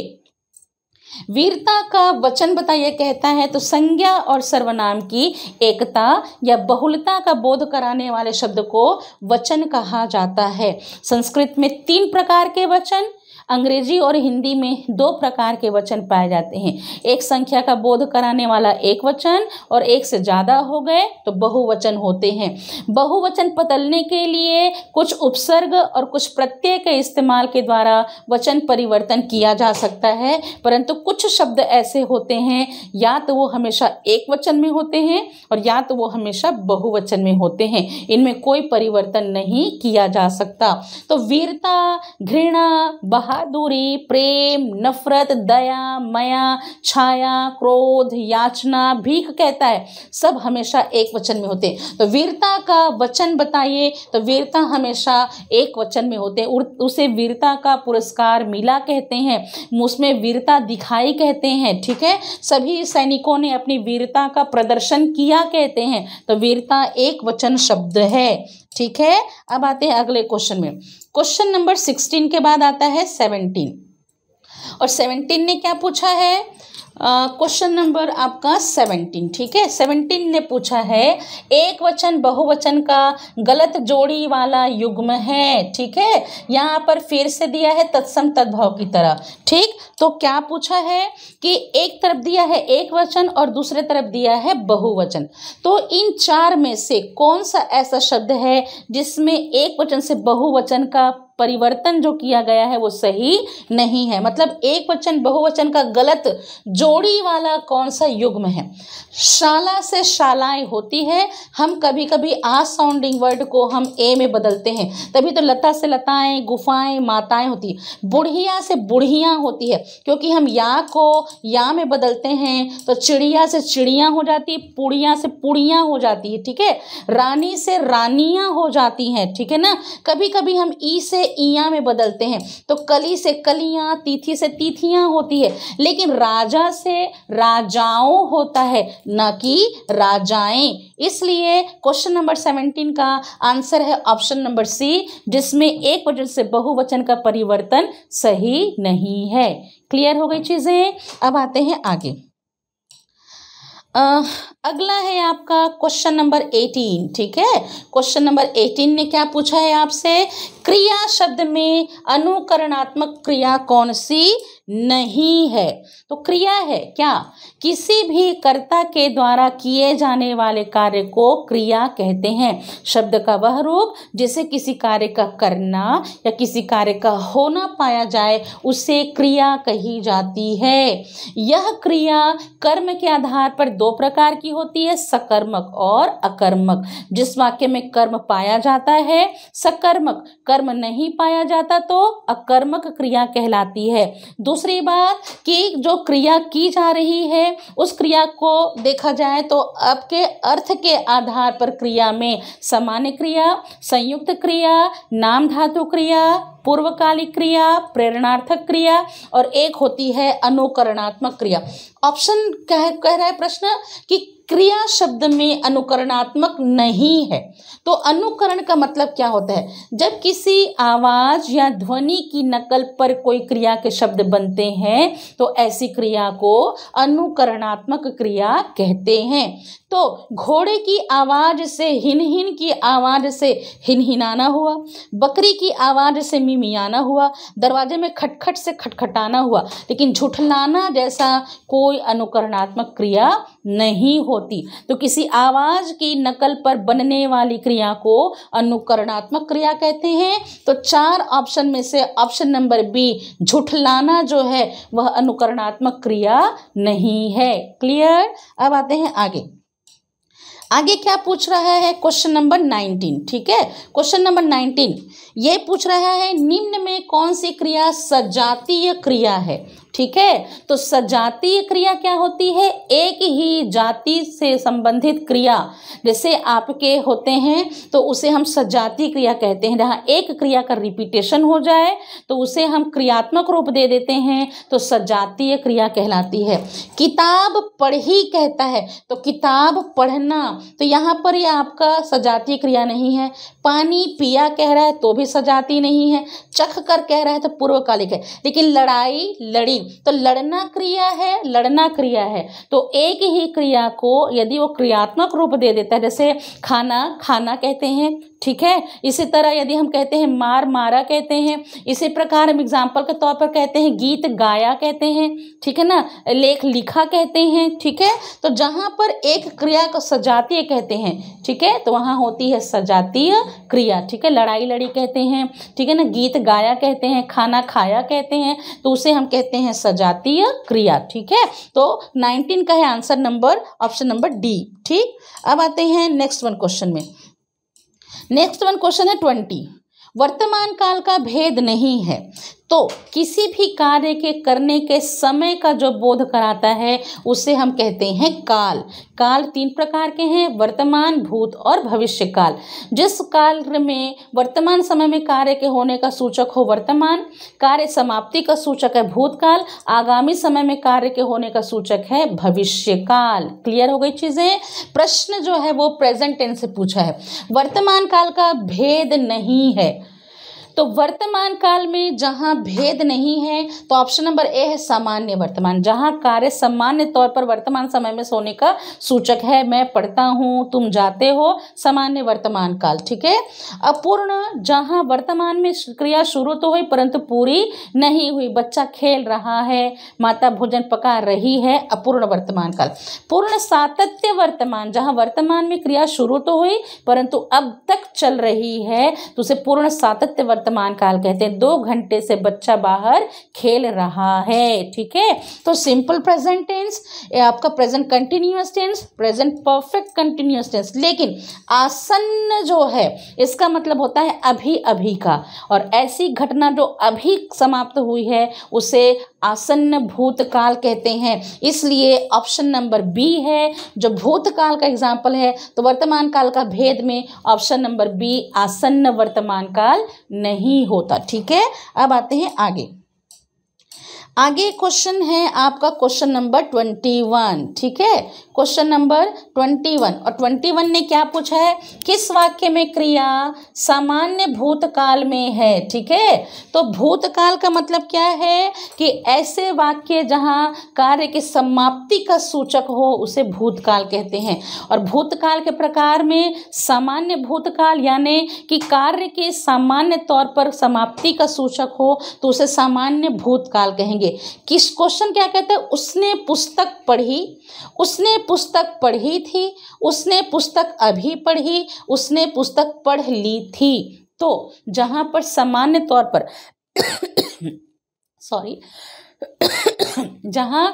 वीरता का वचन बताइए कहता है तो संज्ञा और सर्वनाम की एकता या बहुलता का बोध कराने वाले शब्द को वचन कहा जाता है संस्कृत में तीन प्रकार के वचन अंग्रेजी और हिंदी में दो प्रकार के वचन पाए जाते हैं एक संख्या का बोध कराने वाला एक वचन और एक से ज़्यादा हो गए तो बहुवचन होते हैं बहुवचन बदलने के लिए कुछ उपसर्ग और कुछ प्रत्यय के इस्तेमाल के द्वारा वचन परिवर्तन किया जा सकता है परंतु कुछ शब्द ऐसे होते हैं या तो वो हमेशा एक वचन में होते हैं और या तो वो हमेशा बहुवचन में होते हैं इनमें कोई परिवर्तन नहीं किया जा सकता तो वीरता घृणा बहा बहादुरी प्रेम नफरत दया माया छाया क्रोध याचना भीख कहता है सब हमेशा एक वचन में होते हैं तो वीरता का वचन बताइए तो वीरता हमेशा एक वचन में होते हैं उसे वीरता का पुरस्कार मिला कहते हैं उसमें वीरता दिखाई कहते हैं ठीक है सभी सैनिकों ने अपनी वीरता का प्रदर्शन किया कहते हैं तो वीरता एक वचन शब्द है ठीक है अब आते हैं अगले क्वेश्चन में क्वेश्चन नंबर सिक्सटीन के बाद आता है सेवनटीन और सेवनटीन ने क्या पूछा है क्वेश्चन uh, नंबर आपका सेवनटीन ठीक है सेवनटीन ने पूछा है एक वचन बहुवचन का गलत जोड़ी वाला युग्म है ठीक है यहाँ पर फिर से दिया है तत्सम तद्भव की तरह ठीक तो क्या पूछा है कि एक तरफ दिया है एक वचन और दूसरे तरफ दिया है बहुवचन तो इन चार में से कौन सा ऐसा शब्द है जिसमें एक वचन से बहुवचन का परिवर्तन जो किया गया है वो सही नहीं है मतलब एक वचन बहुवचन का गलत जोड़ी वाला कौन सा युग्म है शाला से शालाएं होती है हम कभी कभी आ साउंडिंग वर्ड को हम ए में बदलते हैं तभी तो लता से लताएं गुफाएं माताएं होती है बुढ़िया से बुढ़िया होती है क्योंकि हम या को या में बदलते हैं तो चिड़िया से चिड़िया हो जाती है पुड़िया से पुड़िया हो जाती है ठीक है रानी से रानियाँ हो जाती हैं ठीक है ना कभी कभी हम ई e से इया में बदलते हैं तो कली से कलियाँ तिथि से तिथियां होती है लेकिन राजा से राजाओं होता है न कि राजाएं इसलिए क्वेश्चन नंबर सेवनटीन का आंसर है ऑप्शन नंबर सी जिसमें एक वजन से बहुवचन का परिवर्तन सही नहीं है क्लियर हो गई चीज़ें अब आते हैं आगे आ, अगला है आपका क्वेश्चन नंबर एटीन ठीक है क्वेश्चन नंबर एटीन ने क्या पूछा है आपसे क्रिया शब्द में अनुकरणात्मक क्रिया कौन सी नहीं है तो क्रिया है क्या किसी भी कर्ता के द्वारा किए जाने वाले कार्य को क्रिया कहते हैं शब्द का वह रूप जिसे किसी कार्य का करना या किसी कार्य का होना पाया जाए उसे क्रिया कही जाती है यह क्रिया कर्म के आधार पर दो प्रकार की होती है सकर्मक और अकर्मक जिस वाक्य में कर्म पाया जाता है सकर्मक कर्म कर्म नहीं पाया जाता तो अकर्मक क्रिया कहलाती है दूसरी बात कि जो क्रिया की जा रही है उस क्रिया को देखा जाए तो आपके अर्थ के आधार पर क्रिया में सामान्य क्रिया संयुक्त क्रिया नाम धातु क्रिया पूर्वकालिक क्रिया प्रेरणार्थक क्रिया और एक होती है अनुकरणात्मक क्रिया ऑप्शन कह कह रहा है प्रश्न कि क्रिया शब्द में अनुकरणात्मक नहीं है तो अनुकरण का मतलब क्या होता है जब किसी आवाज या ध्वनि की नकल पर कोई क्रिया के शब्द बनते हैं तो ऐसी क्रिया को अनुकरणात्मक क्रिया कहते हैं तो घोड़े की आवाज से हिन हिन की आवाज से हिन हिनाना हुआ बकरी की आवाज से मी आदमी मियाना हुआ दरवाजे में खटखट से खटखटाना हुआ लेकिन झुठलाना जैसा कोई अनुकरणात्मक क्रिया नहीं होती तो किसी आवाज़ की नकल पर बनने वाली क्रिया को अनुकरणात्मक क्रिया कहते हैं तो चार ऑप्शन में से ऑप्शन नंबर बी झुठलाना जो है वह अनुकरणात्मक क्रिया नहीं है क्लियर अब आते हैं आगे आगे क्या पूछ रहा है क्वेश्चन नंबर नाइनटीन ठीक है क्वेश्चन नंबर नाइनटीन ये पूछ रहा है निम्न में कौन सी क्रिया सजातीय क्रिया है ठीक है तो सजातीय क्रिया क्या होती है एक ही जाति से संबंधित क्रिया जैसे आपके होते हैं तो उसे हम सजातीय क्रिया कहते हैं जहाँ एक क्रिया का रिपीटेशन हो जाए तो उसे हम क्रियात्मक रूप दे देते हैं तो सजातीय क्रिया कहलाती है किताब पढ़ी कहता है तो किताब पढ़ना तो यहाँ पर ये आपका सजातीय क्रिया नहीं है पानी पिया कह रहा है तो भी सजाती नहीं है चख कर कह रहा है तो पूर्वकालिक है लेकिन लड़ाई लड़ी तो लड़ना क्रिया है लड़ना क्रिया है तो एक ही क्रिया को यदि वो क्रियात्मक रूप दे देता है जैसे खाना खाना कहते हैं ठीक है इसी तरह यदि हम कहते हैं मार मारा कहते हैं इसी प्रकार हम एग्जाम्पल के तौर पर कहते हैं गीत गाया कहते हैं ठीक है ना लेख लिखा कहते हैं ठीक है तो जहाँ पर एक क्रिया को सजातीय कहते हैं ठीक है तो वहाँ होती है सजातीय क्रिया ठीक है लड़ाई लड़ी कहते हैं ठीक है ना गीत गाया कहते हैं खाना खाया कहते हैं तो उसे हम कहते हैं सजातीय क्रिया ठीक है तो नाइनटीन का है answer number option number D ठीक अब आते हैं नेक्स्ट वन क्वेश्चन में नेक्स्ट वन क्वेश्चन है ट्वेंटी वर्तमान काल का भेद नहीं है तो किसी भी कार्य के करने के समय का जो बोध कराता है उसे हम कहते हैं काल काल तीन प्रकार के हैं वर्तमान भूत और भविष्य काल जिस काल में वर्तमान समय में कार्य के होने का सूचक हो वर्तमान कार्य समाप्ति का सूचक है भूतकाल आगामी समय में कार्य के होने का सूचक है भविष्य काल क्लियर हो गई चीज़ें प्रश्न जो है वो प्रेजेंट टेंस से पूछा है वर्तमान काल का भेद नहीं है तो वर्तमान काल में जहाँ भेद नहीं है तो ऑप्शन नंबर ए है सामान्य वर्तमान जहाँ कार्य सामान्य तौर पर वर्तमान समय में सोने का सूचक है मैं पढ़ता हूँ तुम जाते हो सामान्य वर्तमान काल ठीक है अपूर्ण जहाँ वर्तमान में क्रिया शुरू तो हुई परंतु पूरी नहीं हुई बच्चा खेल रहा है माता भोजन पका रही है अपूर्ण वर्तमान काल पूर्ण सातत्य वर्तमान जहाँ वर्तमान में क्रिया शुरू तो हुई परंतु अब तक चल रही है तो उसे पूर्ण सातत्य वर्तमान वर्तमान काल कहते हैं दो घंटे से बच्चा बाहर खेल रहा है ठीक है तो सिंपल प्रेजेंट टेंस आपका present continuous tense present perfect continuous tense लेकिन आसन्न जो है इसका मतलब होता है अभी अभी का और ऐसी घटना जो अभी समाप्त हुई है उसे आसन्न भूतकाल कहते हैं इसलिए ऑप्शन नंबर बी है जो भूतकाल का एग्जाम्पल है तो वर्तमान काल का भेद में ऑप्शन नंबर बी आसन्न वर्तमान काल नहीं नहीं होता ठीक है अब आते हैं आगे आगे क्वेश्चन है आपका क्वेश्चन नंबर ट्वेंटी वन ठीक है क्वेश्चन नंबर ट्वेंटी वन और ट्वेंटी वन ने क्या पूछा है किस वाक्य में क्रिया सामान्य भूतकाल में है ठीक है तो भूतकाल का मतलब क्या है कि ऐसे वाक्य जहां कार्य की समाप्ति का सूचक हो उसे भूतकाल कहते हैं और भूतकाल के प्रकार में सामान्य भूतकाल यानी कि कार्य के सामान्य तौर पर समाप्ति का सूचक हो तो उसे सामान्य भूतकाल कहेंगे करेंगे किस क्वेश्चन क्या कहता है उसने पुस्तक पढ़ी उसने पुस्तक पढ़ी थी उसने पुस्तक अभी पढ़ी उसने पुस्तक पढ़ ली थी तो जहाँ पर सामान्य तौर पर सॉरी [coughs] जहाँ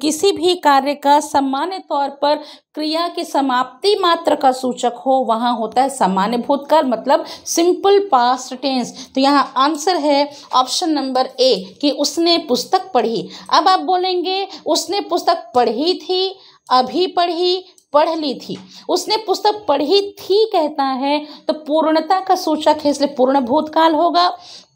किसी भी कार्य का सामान्य तौर पर क्रिया की समाप्ति मात्र का सूचक हो वहाँ होता है सामान्य भूतकाल मतलब सिंपल पास्ट टेंस तो यहाँ आंसर है ऑप्शन नंबर ए कि उसने पुस्तक पढ़ी अब आप बोलेंगे उसने पुस्तक पढ़ी थी अभी पढ़ी पढ़ ली थी उसने पुस्तक पढ़ी थी कहता है तो पूर्णता का सूचक है इसलिए पूर्ण भूतकाल होगा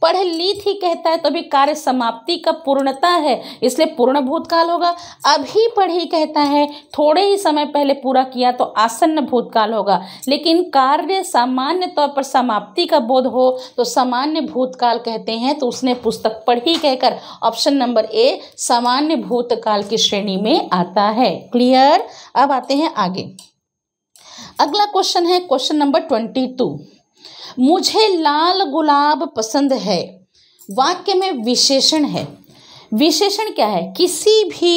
पढ़ ली थी कहता है तो अभी कार्य समाप्ति का पूर्णता है इसलिए पूर्ण भूतकाल होगा अभी पढ़ी कहता है थोड़े ही समय पहले पूरा किया तो आसन्न भूतकाल होगा लेकिन कार्य सामान्य तौर पर समाप्ति का बोध हो तो सामान्य भूतकाल कहते हैं तो उसने पुस्तक पढ़ी कहकर ऑप्शन नंबर ए सामान्य भूतकाल की श्रेणी में आता है क्लियर अब आते हैं आगे अगला क्वेश्चन है क्वेश्चन नंबर ट्वेंटी टू मुझे लाल गुलाब पसंद है वाक्य में विशेषण है विशेषण क्या है किसी भी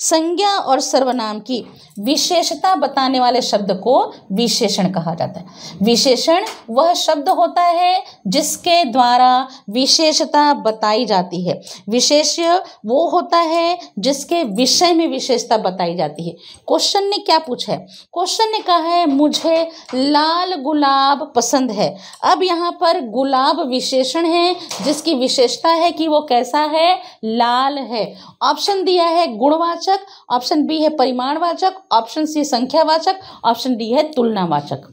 संज्ञा और सर्वनाम की विशेषता बताने वाले शब्द को विशेषण कहा जाता है विशेषण वह शब्द होता है जिसके द्वारा विशेषता बताई जाती है विशेष वो होता है जिसके विषय में विशेषता बताई जाती है क्वेश्चन ने क्या पूछा है क्वेश्चन ने कहा है मुझे लाल गुलाब पसंद है अब यहाँ पर गुलाब विशेषण है जिसकी विशेषता है कि वो कैसा है लाल है ऑप्शन दिया है गुणवाच वाचक ऑप्शन बी है परिमाणवाचक ऑप्शन सी संख्यावाचक ऑप्शन डी है तुलनावाचक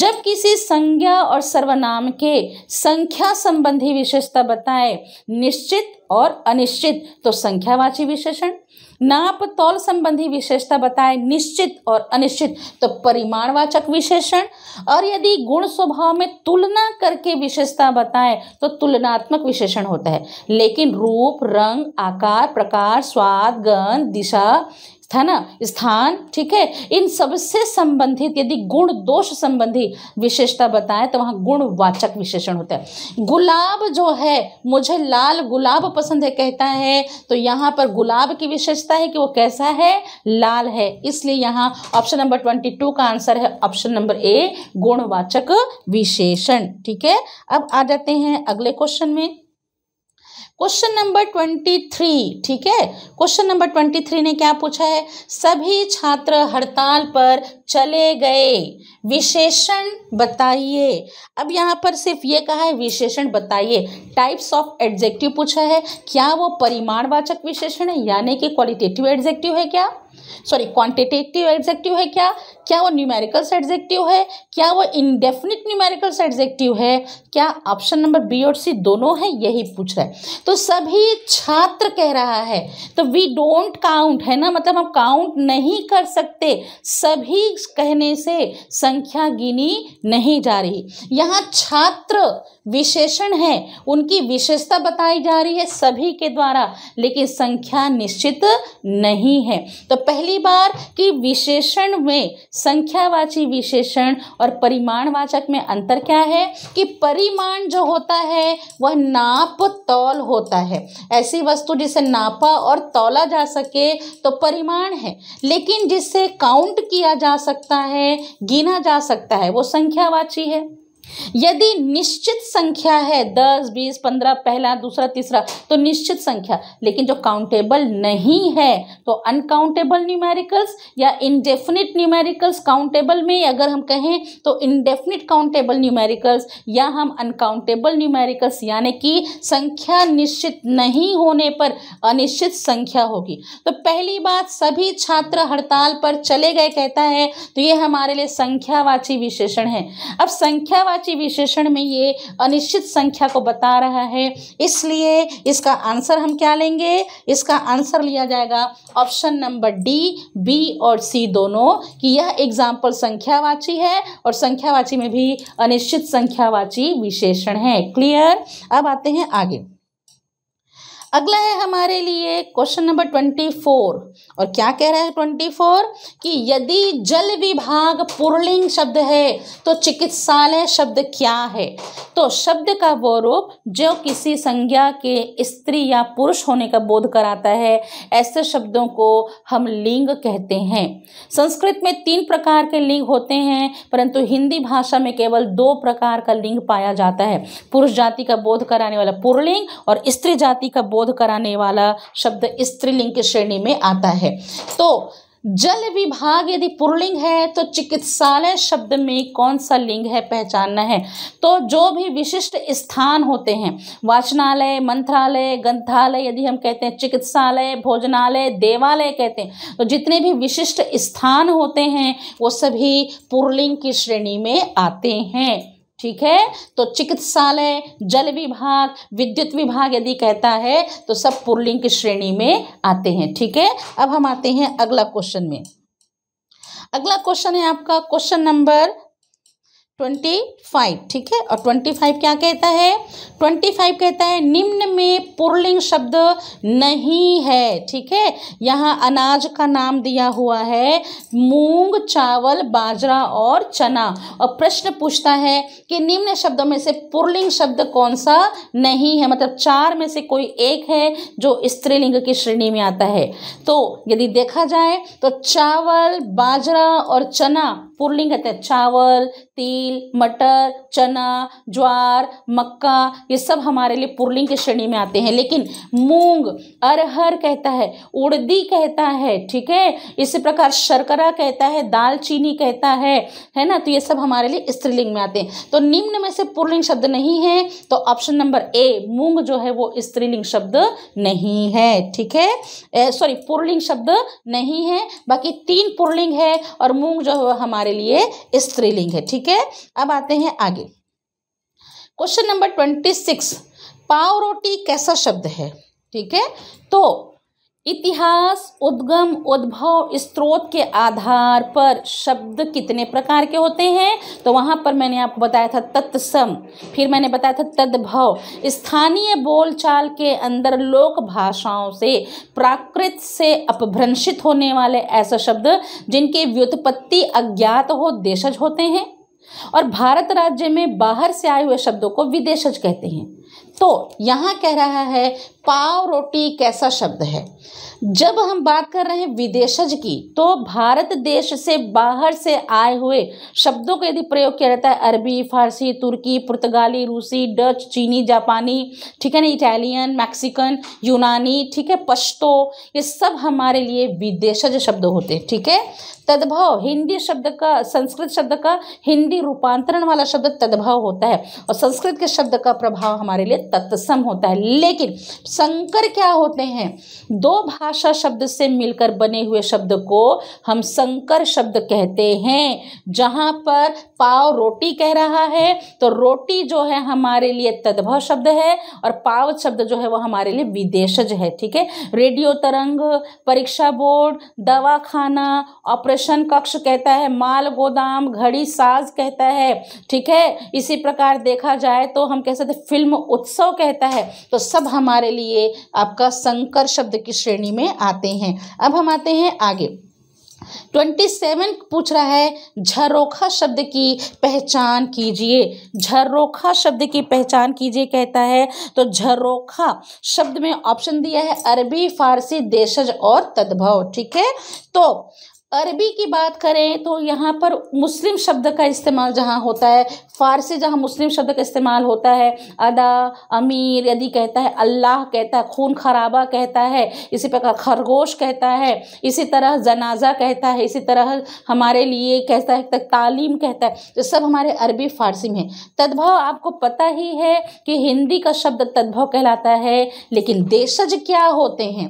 जब किसी संज्ञा और सर्वनाम के संख्या संबंधी विशेषता बताए निश्चित और अनिश्चित तो संख्यावाची विशेषण नाप तौल संबंधी विशेषता बताएं निश्चित और अनिश्चित तो परिमाणवाचक विशेषण और यदि गुण स्वभाव में तुलना करके विशेषता बताएं तो तुलनात्मक विशेषण होता है लेकिन रूप रंग आकार प्रकार स्वाद गंध दिशा है ना स्थान ठीक है इन सबसे संबंधित यदि गुण दोष संबंधी विशेषता बताएं तो वहां गुणवाचक विशेषण होता है गुलाब जो है मुझे लाल गुलाब पसंद है कहता है तो यहां पर गुलाब की विशेषता है कि वो कैसा है लाल है इसलिए यहां ऑप्शन नंबर ट्वेंटी टू का आंसर है ऑप्शन नंबर ए गुणवाचक विशेषण ठीक है अब आ जाते हैं अगले क्वेश्चन में क्वेश्चन नंबर ट्वेंटी थ्री ठीक है क्वेश्चन नंबर ट्वेंटी थ्री ने क्या पूछा है सभी छात्र हड़ताल पर चले गए विशेषण बताइए अब यहाँ पर सिर्फ ये कहा है विशेषण बताइए टाइप्स ऑफ एडजेक्टिव पूछा है क्या वो परिमाणवाचक विशेषण है यानी कि क्वालिटेटिव एडजेक्टिव है क्या सॉरी क्वांटिटेटिव एडजेक्टिव है क्या क्या वो न्यूमेरिकल्स एडजेक्टिव है क्या वो इनडेफिनिट न्यूमेरिकल्स एडजेक्टिव है क्या ऑप्शन नंबर बी और सी दोनों है यही पूछ रहा है तो सभी छात्र कह रहा है तो वी डोंट काउंट है ना मतलब हम काउंट नहीं कर सकते सभी कहने से संख्या गिनी नहीं जा रही यहाँ छात्र विशेषण है उनकी विशेषता बताई जा रही है सभी के द्वारा लेकिन संख्या निश्चित नहीं है तो पहली बार कि विशेषण में संख्यावाची विशेषण और परिमाणवाचक में अंतर क्या है कि परिमाण जो होता है वह नाप तौल होता है ऐसी वस्तु जिसे नापा और तौला जा सके तो परिमाण है लेकिन जिससे काउंट किया जा सकता है गिना जा सकता है वो संख्यावाची है यदि निश्चित संख्या है दस बीस पंद्रह पहला दूसरा तीसरा तो निश्चित संख्या लेकिन जो काउंटेबल नहीं है तो अनकाउंटेबल न्यूमेरिकल्स या इनडेफिनिट न्यूमेरिकल्स काउंटेबल में अगर हम कहें तो इनडेफिनिट काउंटेबल न्यूमेरिकल्स या हम अनकाउंटेबल न्यूमेरिकल्स यानी कि संख्या निश्चित नहीं होने पर अनिश्चित संख्या होगी तो पहली बात सभी छात्र हड़ताल पर चले गए कहता है तो ये हमारे लिए संख्यावाची विशेषण है अब संख्यावाची वाची विशेषण में ये अनिश्चित संख्या को बता रहा है इसलिए इसका आंसर हम क्या लेंगे इसका आंसर लिया जाएगा ऑप्शन नंबर डी बी और सी दोनों कि यह एग्जाम्पल संख्यावाची है और संख्यावाची में भी अनिश्चित संख्यावाची विशेषण है क्लियर अब आते हैं आगे अगला है हमारे लिए क्वेश्चन नंबर ट्वेंटी फोर और क्या कह रहा है ट्वेंटी फोर कि यदि जल विभाग पुरलिंग शब्द है तो चिकित्सालय शब्द क्या है तो शब्द का वो रूप जो किसी संज्ञा के स्त्री या पुरुष होने का बोध कराता है ऐसे शब्दों को हम लिंग कहते हैं संस्कृत में तीन प्रकार के लिंग होते हैं परंतु हिंदी भाषा में केवल दो प्रकार का लिंग पाया जाता है पुरुष जाति का बोध कराने वाला पुरलिंग और स्त्री जाति का बोध बोध कराने वाला शब्द स्त्रीलिंग की श्रेणी में आता है तो जल विभाग यदि पुरलिंग है तो चिकित्सालय शब्द में कौन सा लिंग है पहचानना है तो जो भी विशिष्ट स्थान होते हैं वाचनालय मंत्रालय ग्रंथालय यदि हम कहते हैं चिकित्सालय भोजनालय देवालय कहते हैं तो जितने भी विशिष्ट स्थान होते हैं वो सभी पुरलिंग की श्रेणी में आते हैं ठीक है तो चिकित्सालय जल विभाग विद्युत विभाग यदि कहता है तो सब पुरलिंग की श्रेणी में आते हैं ठीक है अब हम आते हैं अगला क्वेश्चन में अगला क्वेश्चन है आपका क्वेश्चन नंबर ट्वेंटी फाइव ठीक है और ट्वेंटी फाइव क्या कहता है ट्वेंटी फाइव कहता है निम्न में पुरलिंग शब्द नहीं है ठीक है यहाँ अनाज का नाम दिया हुआ है मूंग चावल बाजरा और चना और प्रश्न पूछता है कि निम्न शब्दों में से पुरलिंग शब्द कौन सा नहीं है मतलब चार में से कोई एक है जो स्त्रीलिंग की श्रेणी में आता है तो यदि देखा जाए तो चावल बाजरा और चना पुरलिंग कहते हैं चावल तिल मटर चना ज्वार मक्का ये सब हमारे लिए पुरलिंग की श्रेणी में आते हैं लेकिन मूंग अरहर कहता है उड़दी कहता है ठीक है इसी प्रकार शर्करा कहता है दालचीनी कहता है है ना तो ये सब हमारे लिए स्त्रीलिंग में आते हैं तो निम्न में से पुरलिंग शब्द नहीं है तो ऑप्शन नंबर ए मूंग जो है वो स्त्रीलिंग शब्द नहीं है ठीक है सॉरी पुरलिंग शब्द नहीं है बाकी तीन पुरलिंग है और मूंग जो है हमारे लिए स्त्रीलिंग है ठीक ठीक है अब आते हैं आगे क्वेश्चन नंबर ट्वेंटी सिक्स पाव रोटी कैसा शब्द है ठीक है तो इतिहास उद्गम उद्भव स्त्रोत के आधार पर शब्द कितने प्रकार के होते हैं तो वहाँ पर मैंने आपको बताया था तत्सम फिर मैंने बताया था तद्भव स्थानीय बोलचाल के अंदर लोक भाषाओं से प्राकृत से अपभ्रंशित होने वाले ऐसे शब्द जिनके व्युत्पत्ति अज्ञात हो देशज होते हैं और भारत राज्य में बाहर से आए हुए शब्दों को विदेशज कहते हैं तो यहाँ कह रहा है पाव रोटी कैसा शब्द है जब हम बात कर रहे हैं विदेशज की तो भारत देश से बाहर से आए हुए शब्दों का यदि प्रयोग किया जाता है अरबी फारसी तुर्की पुर्तगाली रूसी डच चीनी जापानी ठीक है ना इटालियन मैक्सिकन यूनानी ठीक है पश्तो ये सब हमारे लिए विदेशज शब्द होते हैं ठीक है तद्भव हिंदी शब्द का संस्कृत शब्द का हिंदी रूपांतरण वाला शब्द तद्भव होता है और संस्कृत के शब्द का प्रभाव हमारे लिए तत्सम होता है लेकिन संकर क्या होते हैं दो भाषा भाषा शब्द से मिलकर बने हुए शब्द को हम संकर शब्द कहते हैं जहाँ पर पाव रोटी कह रहा है तो रोटी जो है हमारे लिए तद्भव शब्द है और पाव शब्द जो है वो हमारे लिए विदेशज है ठीक है रेडियो तरंग परीक्षा बोर्ड दवा खाना ऑपरेशन कक्ष कहता है माल गोदाम घड़ी साज कहता है ठीक है इसी प्रकार देखा जाए तो हम कह सकते फिल्म उत्सव कहता है तो सब हमारे लिए आपका संकर शब्द की श्रेणी में में आते हैं अब हम आते हैं आगे ट्वेंटी सेवन पूछ रहा है झरोखा शब्द की पहचान कीजिए झरोखा शब्द की पहचान कीजिए कहता है तो झरोखा शब्द में ऑप्शन दिया है अरबी फारसी देशज और तद्भव ठीक है तो अरबी की बात करें तो यहाँ पर मुस्लिम शब्द का इस्तेमाल जहाँ होता है फ़ारसी जहाँ मुस्लिम शब्द का इस्तेमाल होता है अदा अमीर यदि कहता है अल्लाह कहता है खून खराबा कहता है इसी प्रकार खरगोश कहता है इसी तरह जनाजा कहता है इसी तरह हमारे लिए कहता है तालीम कहता है जो सब हमारे अरबी फ़ारसी में है तद्भव आपको पता ही है कि हिंदी का शब्द तद्भव कहलाता है लेकिन देशज क्या होते हैं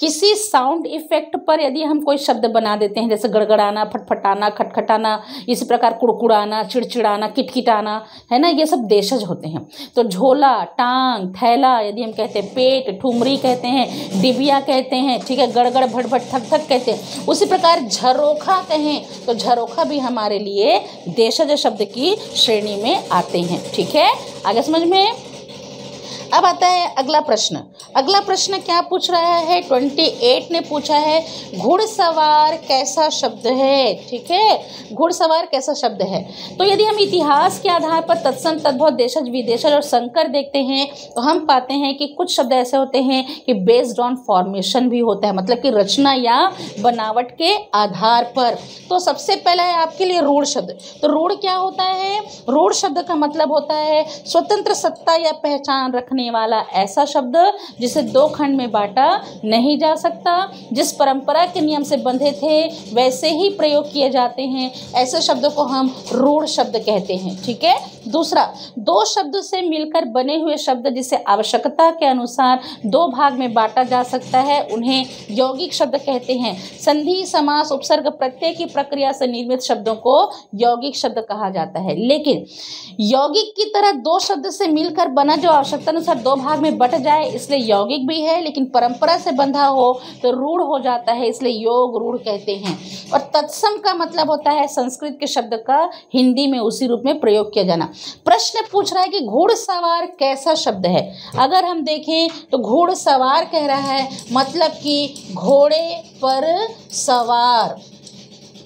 किसी साउंड इफेक्ट पर यदि हम कोई शब्द बना देते हैं जैसे गड़गड़ाना फटफटाना खटखटाना इसी प्रकार कुड़कुड़ाना चिड़चिड़ाना किटकिटाना है ना ये सब देशज होते हैं तो झोला टांग थैला यदि हम कहते हैं पेट ठुमरी कहते हैं डिबिया कहते हैं ठीक है गड़गड़ भटभट थक थक कहते हैं उसी प्रकार झरोखा कहें तो झरोखा भी हमारे लिए देशज शब्द की श्रेणी में आते हैं ठीक है आगे समझ में अब आता है अगला प्रश्न अगला प्रश्न क्या पूछ रहा है ट्वेंटी एट ने पूछा है घुड़सवार कैसा शब्द है ठीक है घुड़सवार कैसा शब्द है तो यदि हम इतिहास के आधार पर तत्सम तद्भव देशज विदेशज और संकर देखते हैं तो हम पाते हैं कि कुछ शब्द ऐसे होते हैं कि बेस्ड ऑन फॉर्मेशन भी होता है मतलब कि रचना या बनावट के आधार पर तो सबसे पहला है आपके लिए रूढ़ शब्द तो रूढ़ क्या होता है रूढ़ शब्द का मतलब होता है स्वतंत्र सत्ता या पहचान रखना रखने वाला ऐसा शब्द जिसे दो खंड में बांटा नहीं जा सकता जिस परंपरा के नियम से बंधे थे वैसे ही प्रयोग किए जाते हैं ऐसे शब्दों को हम रूढ़ शब्द कहते हैं ठीक है दूसरा दो शब्द से मिलकर बने हुए शब्द जिसे आवश्यकता के अनुसार दो भाग में बांटा जा सकता है उन्हें यौगिक शब्द कहते हैं संधि समास उपसर्ग प्रत्यय की प्रक्रिया से निर्मित शब्दों को यौगिक शब्द कहा जाता है लेकिन यौगिक की तरह दो शब्द से मिलकर बना जो आवश्यकता संसार दो भाग में बट जाए इसलिए यौगिक भी है लेकिन परंपरा से बंधा हो तो रूढ़ हो जाता है इसलिए योग रूढ़ कहते हैं और तत्सम का मतलब होता है संस्कृत के शब्द का हिंदी में उसी रूप में प्रयोग किया जाना प्रश्न पूछ रहा है कि घोड़सवार कैसा शब्द है अगर हम देखें तो घोड़सवार कह रहा है मतलब कि घोड़े पर सवार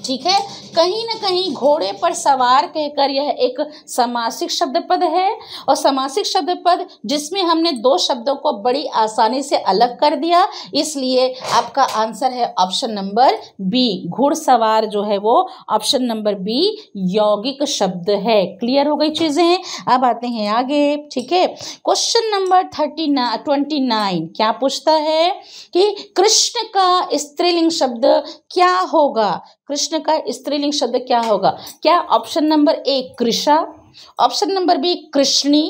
ठीक है कहीं ना कहीं घोड़े पर सवार कहकर यह एक समासिक शब्द पद है और समासिक शब्द पद जिसमें हमने दो शब्दों को बड़ी आसानी से अलग कर दिया इसलिए आपका आंसर है ऑप्शन नंबर बी घुड़सवार जो है वो ऑप्शन नंबर बी यौगिक शब्द है क्लियर हो गई चीज़ें अब आते हैं आगे ठीक है क्वेश्चन नंबर थर्टी ना ट्वेंटी नाइन क्या पूछता है कि कृष्ण का स्त्रीलिंग शब्द क्या होगा कृष्ण का स्त्रीलिंग शब्द क्या होगा क्या ऑप्शन नंबर ए कृषा ऑप्शन नंबर बी कृष्णी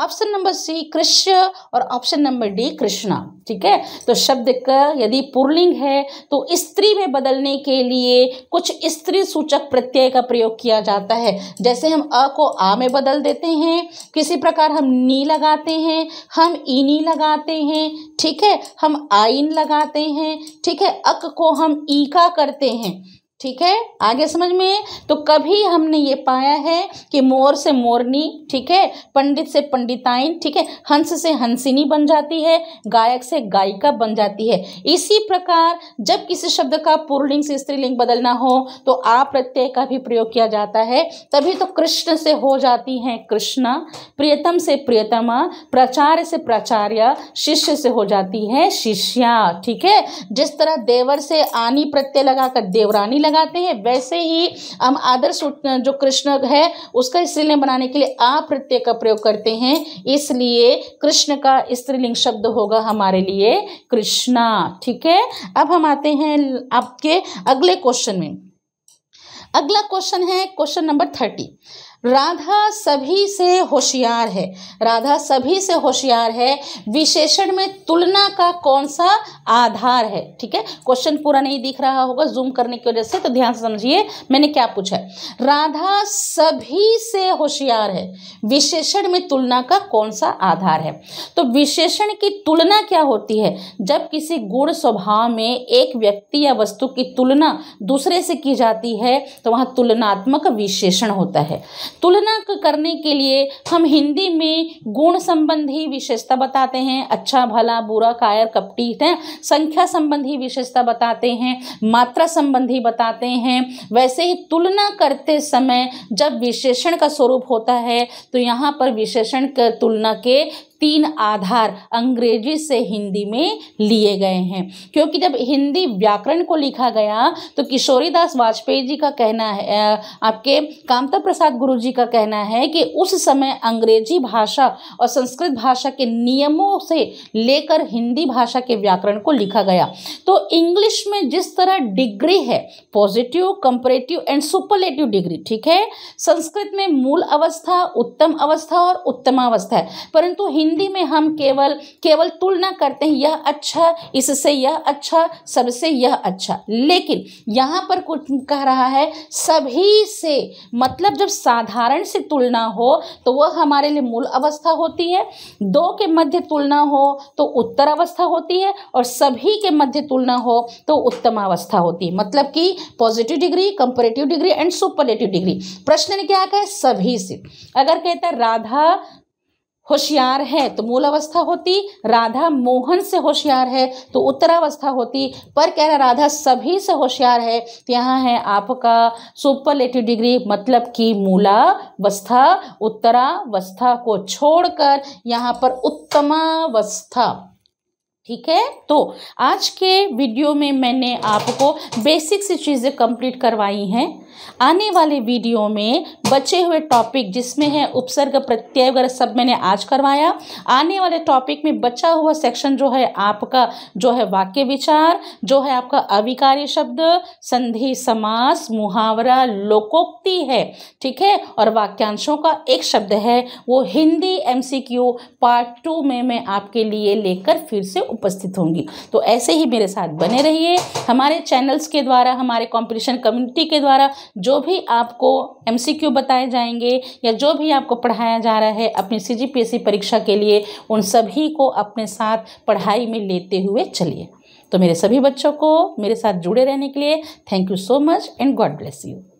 ऑप्शन नंबर सी कृष्ण और ऑप्शन नंबर डी कृष्णा ठीक है तो शब्द का यदि पुरलिंग है तो स्त्री में बदलने के लिए कुछ स्त्री सूचक प्रत्यय का प्रयोग किया जाता है जैसे हम अ को आ में बदल देते हैं किसी प्रकार हम नी लगाते हैं हम इनी लगाते हैं ठीक है हम आइन लगाते हैं ठीक है अक को हम ई का करते हैं ठीक है आगे समझ में तो कभी हमने ये पाया है कि मोर से मोरनी ठीक है पंडित से पंडिताइन ठीक है हंस से हंसिनी बन जाती है गायक से गायिका बन जाती है इसी प्रकार जब किसी शब्द का पूर्णिंग से स्त्रीलिंग बदलना हो तो आ प्रत्यय का भी प्रयोग किया जाता है तभी तो कृष्ण से हो जाती हैं कृष्णा प्रियतम से प्रियतमा प्राचार्य से प्राचार्य शिष्य से हो जाती है शिष्या ठीक है जिस तरह देवर से आनी प्रत्यय लगाकर देवरानी लगा लगाते हैं वैसे ही हम आदर्श जो कृष्ण है उसका स्त्रीलिंग बनाने के लिए आ प्रत्यय का प्रयोग करते हैं इसलिए कृष्ण का स्त्रीलिंग शब्द होगा हमारे लिए कृष्णा ठीक है अब हम आते हैं आपके अगले क्वेश्चन में अगला क्वेश्चन है क्वेश्चन नंबर थर्टी राधा सभी से होशियार है राधा सभी से होशियार है विशेषण में तुलना का कौन सा आधार है ठीक है क्वेश्चन पूरा नहीं दिख रहा होगा जूम करने की वजह से तो ध्यान से समझिए मैंने क्या पूछा है राधा सभी से होशियार है विशेषण में तुलना का कौन सा आधार है तो विशेषण की तुलना क्या होती है जब किसी गुण स्वभाव में एक व्यक्ति या वस्तु की तुलना दूसरे से की जाती है तो वहाँ तुलनात्मक विशेषण होता है तुलना करने के लिए हम हिंदी में गुण संबंधी विशेषता बताते हैं अच्छा भला बुरा कायर कपटी है संख्या संबंधी विशेषता बताते हैं मात्रा संबंधी बताते हैं वैसे ही तुलना करते समय जब विशेषण का स्वरूप होता है तो यहाँ पर विशेषण तुलना के तीन आधार अंग्रेजी से हिंदी में लिए गए हैं क्योंकि जब हिंदी व्याकरण को लिखा गया तो किशोरीदास वाजपेयी जी का कहना है आपके कामता प्रसाद गुरु जी का कहना है कि उस समय अंग्रेजी भाषा और संस्कृत भाषा के नियमों से लेकर हिंदी भाषा के व्याकरण को लिखा गया तो इंग्लिश में जिस तरह डिग्री है positive comparative and superlative degree ठीक है संस्कृत में मूल अवस्था उत्तम अवस्था और उत्तमावस्था है परंतु हिंदी हिंदी में हम केवल केवल तुलना करते हैं यह अच्छा इससे यह अच्छा सबसे यह अच्छा लेकिन यहाँ पर कुछ कह रहा है सभी से मतलब जब साधारण से तुलना हो तो वह हमारे लिए मूल अवस्था होती है दो के मध्य तुलना हो तो उत्तर अवस्था होती है और सभी के मध्य तुलना हो तो उत्तम अवस्था होती है मतलब कि positive degree comparative degree and superlative degree प्रश्न ने क्या कहा सभी से अगर कहता है राधा होशियार है तो मूल अवस्था होती राधा मोहन से होशियार है तो उत्तरावस्था होती पर कह रहा राधा सभी से होशियार है तो यहाँ है आपका सुपर लेटिव डिग्री मतलब कि मूलावस्था उत्तरावस्था को छोड़कर यहाँ पर उत्तमावस्था ठीक है तो आज के वीडियो में मैंने आपको बेसिक सी चीज़ें कंप्लीट करवाई हैं आने वाले वीडियो में बचे हुए टॉपिक जिसमें है उपसर्ग प्रत्यय वगैरह सब मैंने आज करवाया आने वाले टॉपिक में बचा हुआ सेक्शन जो है आपका जो है वाक्य विचार जो है आपका अविकारी शब्द संधि समास मुहावरा लोकोक्ति है ठीक है और वाक्यांशों का एक शब्द है वो हिंदी एम पार्ट टू में मैं आपके लिए लेकर फिर से उपस्थित होंगी तो ऐसे ही मेरे साथ बने रहिए हमारे चैनल्स के द्वारा हमारे कॉम्पिटिशन कम्युनिटी के द्वारा जो भी आपको एम बताए जाएंगे या जो भी आपको पढ़ाया जा रहा है अपनी सी परीक्षा के लिए उन सभी को अपने साथ पढ़ाई में लेते हुए चलिए तो मेरे सभी बच्चों को मेरे साथ जुड़े रहने के लिए thank you so much and God bless you